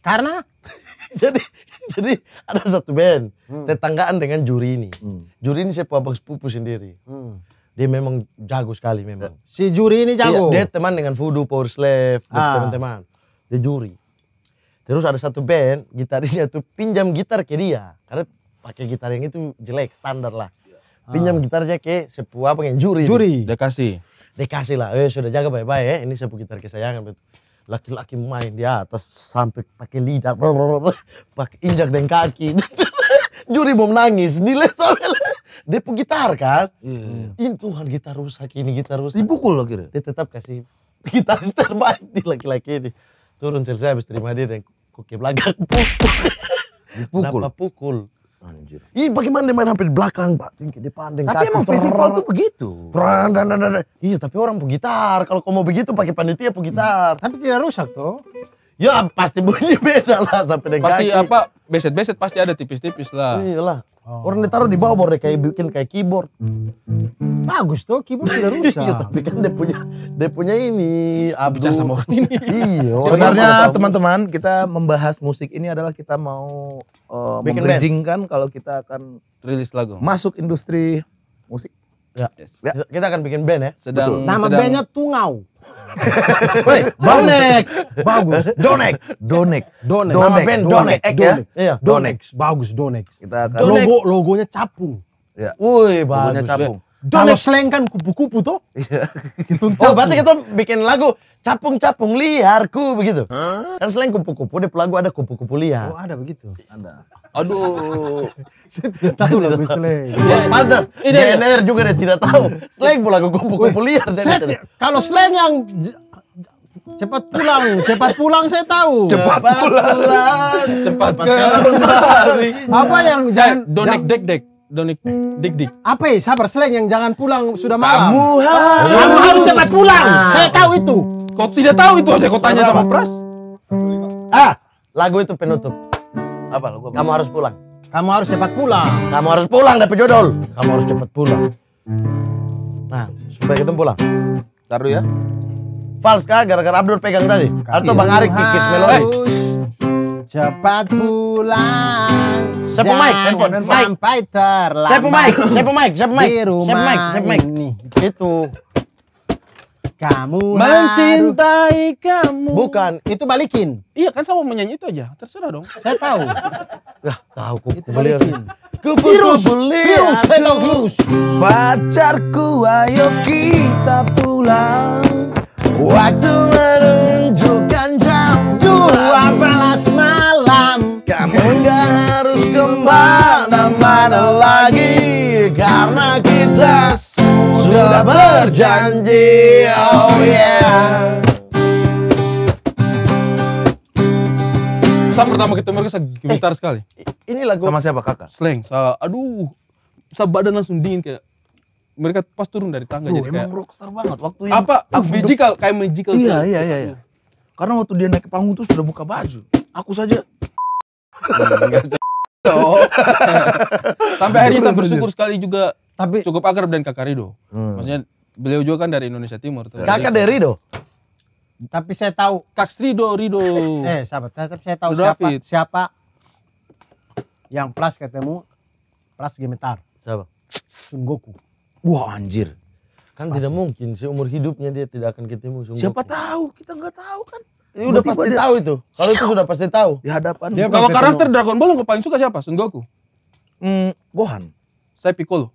Karena? Jadi Jadi ada satu band hmm. tetanggaan dengan Juri ini. Hmm. Juri ini siapa abang sepupu sendiri. Hmm. Dia memang jago sekali memang. Eh, si Juri ini iya, jago. Dia, dia teman dengan Voodoo, Power Slave, ah. teman-teman. Dia Juri. Terus ada satu band, gitarisnya tuh pinjam gitar ke dia. Karena pakai gitar yang itu jelek, standar lah. Ah. Pinjam ah. gitarnya ke sepupu apa yang Juri. Juri. Dia kasih. Dia kasih lah, eh sudah jaga baik-baik ya, ini sepupu gitar kesayangan. Betul laki-laki main di atas sampai pakai lidah pakai injak dan kaki juri mau menangis, nilai soalnya dia pun gitar kan hmm. ini Tuhan gitar rusak ini gitar rusak dipukul lah dia tetap kasih gitaris terbaik di laki-laki ini turun selesai habis terima dia dan kukip belakang pukul dipukul Napa pukul Anjir. Ih iya, bagaimana dia main hampir di belakang pak? Tinggi depan Tapi emang festival tuh begitu. Iya tapi orang pegitar. Kalau kau mau begitu pakai panitia pegitar. Tapi tidak rusak tuh. Ya pasti bunyi beda lah sampai dengan pasti kaki. apa beset-beset pasti ada tipis-tipis lah. Iyalah. Oh. Orang ditaruh di bawah deh kayak bikin kayak keyboard. Bagus tuh keyboard tidak rusak. iya, tapi kan dia punya dia punya ini Abdul. sama orang ini. iya. Sebenarnya teman-teman kita membahas musik ini adalah kita mau uh, membridgingkan kalau kita akan rilis lagu. Masuk industri musik. Ya. Yes. ya. Kita akan bikin band ya. Sedang, Nama sedang, bandnya Tungau. Woi, donek, Bagus. Donek. Donek. Donek. Nama band Donek. Donek. Ya? Iya, Donek. Bagus Donek. Kita akan logo logonya capung. Iya. Woi, bagus. Logonya capung. Kalau slang kan kupu-kupu tuh. Iya. Kita Oh, berarti kita bikin lagu capung-capung liarku begitu. Huh? Kan selain kupu-kupu di pelagu ada kupu-kupu liar. Oh ada begitu. Ada. Aduh. saya tidak tahu lagu Slang. Ya, Pantas. GNR juga dia tidak tahu. Sleng pula kupu-kupu liar. kalau Slang yang Cepat pulang, cepat pulang saya tahu. Cepat, cepat pulang. pulang. Cepat, pulang. Apa yang eh, jangan donik dek dek. Donik dik dik. Apa ya sabar slang yang jangan pulang sudah malam. Kamu harus, Kamu harus cepat pulang. Saya tahu itu. Kok tidak tahu itu aja kau tanya sama Pras? Ah, lagu itu penutup. Apa lagu? Kamu harus pulang. Kamu harus cepat pulang. Kamu harus pulang dapat jodol. Kamu harus cepat pulang. Nah, supaya kita pulang. Taruh ya. Fals kah gara-gara Abdur pegang tadi? Atau Bang Arik kikis melodi? Cepat pulang. Siapa mic? Handphone, handphone. Sampai terlambat. Siapa mic? Siapa mic? Siapa mic? Siapa mic? Siapa mic? Siapa mic? Itu. Kamu mencintai harus... kamu. Bukan, itu balikin. Iya kan sama menyanyi itu aja. Terserah dong. Saya tahu. ya tahu kok. Itu balikin. Kupu, virus, virus, saya tahu virus. Pacarku, ayo kita pulang. Waktu menunjukkan jam dua belas malam. Kamu nggak harus kembali mana lagi karena kita sudah berjanji Oh yeah Saya pertama ketemu mereka saya gemetar eh, sekali. Ini lagu sama siapa kakak? Slang. Saya, aduh, saya badan langsung dingin kayak mereka pas turun dari tangga Duh, jadi emang kayak rockstar banget waktu yang apa aku magical kayak magical iya iya iya, iya. karena waktu dia naik panggung tuh sudah buka baju aku saja oh. sampai akhirnya saya bersyukur sekali juga tapi cukup akrab dan Kakak Rido. Hmm. Maksudnya beliau juga kan dari Indonesia Timur. Tuh. Kakak dari Rido. Tapi saya tahu Kak Rido Rido. eh, eh sahabat, tapi saya tahu siapa siapa yang plus ketemu plus gemetar. Siapa? Sun Goku. Wah, anjir. Kan Pasti. tidak mungkin seumur hidupnya dia tidak akan ketemu Sun goku Siapa tahu? Kita nggak tahu kan. Ya udah pasti dia... tahu itu. Kalau itu iya. sudah pasti tahu. Di hadapan. Dia kalau karakter Dragon Ball yang paling suka siapa? Sun Goku. Hmm, Gohan. Saya Piccolo.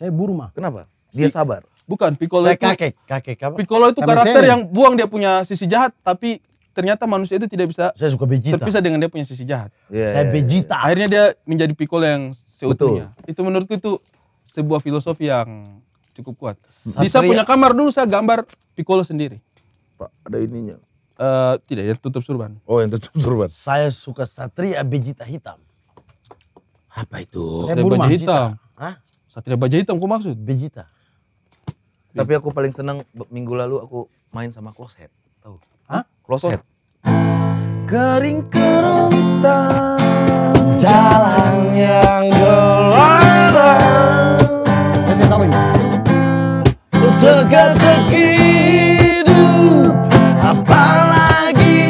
Saya Burma. Kenapa? Dia si, sabar. Bukan, Piccolo saya itu kakek, kakek apa? Piccolo itu Kami karakter yang buang dia punya sisi jahat tapi ternyata manusia itu tidak bisa saya suka Vegeta. terpisah dengan dia punya sisi jahat. Yeah. Saya iya, iya, iya. Vegeta. Akhirnya dia menjadi Piccolo yang seutuhnya. Betul. Itu menurutku itu sebuah filosofi yang cukup kuat. Satria. Bisa punya kamar dulu saya gambar Piccolo sendiri. Pak, ada ininya. Uh, tidak ya, tutup surban. Oh, yang tutup surban. Saya suka Satria Vegeta hitam. Apa itu? Saya Burma. Hitam. Hah? Satria Baja Hitam ku maksud? Vegeta. Iya. Tapi aku paling seneng minggu lalu aku main sama Closet. Tahu? Hah? Closet. Kering kerontang jalan yang gelora. Tegar tahu ini. tegak hidup apalagi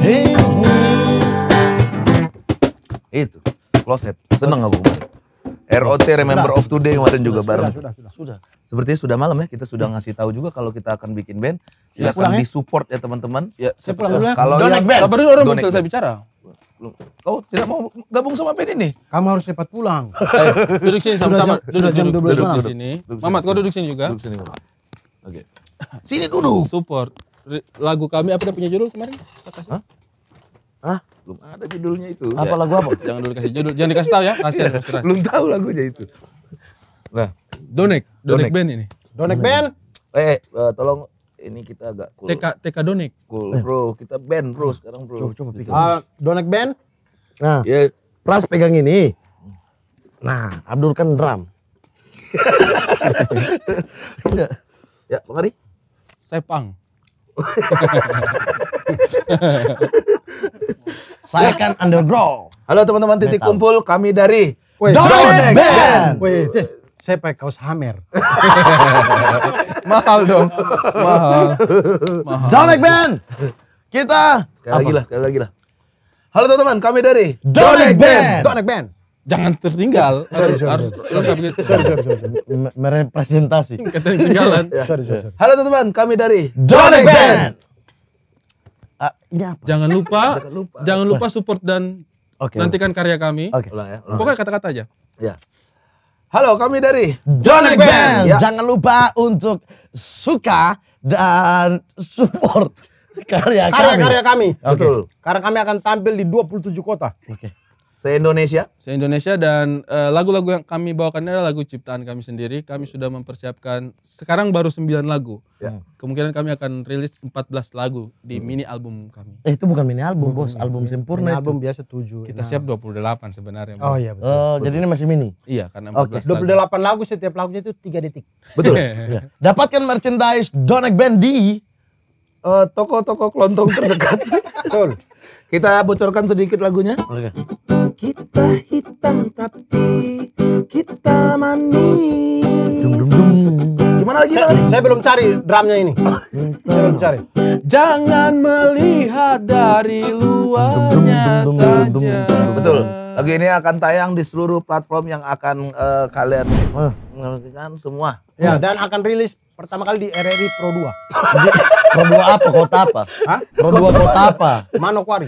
ini. Itu, kloset. Seneng aku ROT Remember sudah. of Today kemarin sudah, juga sudah, bareng. Sudah, sudah, sudah. Sepertinya sudah malam ya, kita sudah ngasih tahu juga kalau kita akan bikin band. Silakan ya, disupport ya teman-teman. Ya, saya pulang dulu ya. Kalau Donek band. Kabarin orang belum saya bicara. Kau tidak mau gabung sama band ini? Kamu harus cepat pulang. Ayo, eh, duduk sini sama-sama. Duduk, jam, 12 malam. duduk, sini. Mamat, kau duduk sini juga. Duduk sini, Mamat. Oke. Sini duduk. Support. Lagu kami apa yang punya judul kemarin? Hah? Hah? Belum ada judulnya itu. Apa lagu apa? Jangan dulu kasih judul, jangan dikasih tahu ya. Kasih ya, Belum tahu lagunya itu. Nah, Donek, Donek, Band ini. Donek, Donek Band. Eh, uh, tolong ini kita agak cool. TK TK Donek. Cool, bro. Eh. Kita band, bro, hmm. sekarang, bro. Coba coba pikir. Uh, Donek Band. Nah, yeah. Pras pegang ini. Hmm. Nah, Abdul kan drum. ya, mari. Sepang. Saya kan underground. Halo teman-teman titik kumpul kami dari Donek Band. Wih, saya pakai kaos Hammer. Mahal dong. Mahal. Mahal. Band. Kita sekali lagi lah, sekali lagi lah. Halo teman-teman, kami dari Donek Band. Donek Band. Jangan tertinggal. Sorry, sorry, gitu. sorry. Sorry, sorry, sorry. Merepresentasi. Ketinggalan. Sorry, sorry. Halo teman-teman, kami dari Donek Band. Uh, ini apa? Jangan lupa, jangan lupa, jangan lupa support dan okay, nantikan okay. karya kami. Okay. ya, Pokoknya kata-kata aja. Ya. Halo, kami dari Donek Band. Band. Ya. Jangan lupa untuk suka dan support karya, karya kami. Karya kami. Okay. Betul. Karena kami akan tampil di 27 kota. Oke. Okay. Se-Indonesia? Se-Indonesia dan uh, lagu-lagu yang kami bawakan adalah lagu ciptaan kami sendiri. Kami hmm. sudah mempersiapkan sekarang baru 9 lagu. Ya. Hmm. Kemungkinan kami akan rilis 14 lagu di hmm. mini album kami. Eh itu bukan mini album, Bos. Hmm. Album sempurna mini album biasa 7. Kita nah. siap 28 sebenarnya. Oh iya betul. Oh, jadi ini masih mini. Iya, karena 14 okay. 28 lagu. lagu setiap lagunya itu 3 detik. Betul. ya. Dapatkan merchandise Donek Band di uh, toko-toko kelontong terdekat. betul. Kita bocorkan sedikit lagunya. Oke. Kita hitam tapi kita manis. Dum dum dum. Gimana lagi? Saya, saya belum cari drumnya ini. Oh. belum cari. Jangan melihat dari luarnya saja. Betul. Lagu ini akan tayang di seluruh platform yang akan uh, kalian uh, semua. Ya, dan akan rilis Pertama kali di RRI Pro 2. Pro 2 apa? Kota apa? Hah? Pro 2 kota apa? Manokwari.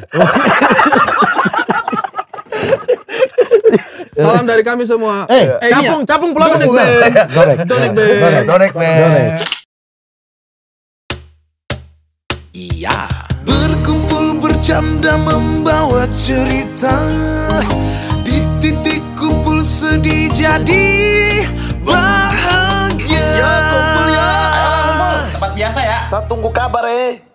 Salam dari kami semua. Eh, eh iya. capung, capung pulang Donek be eh, Donek be Donek be Iya. Berkumpul bercanda membawa cerita di titik kumpul sedih jadi bahagia. Saya tunggu kabar eh.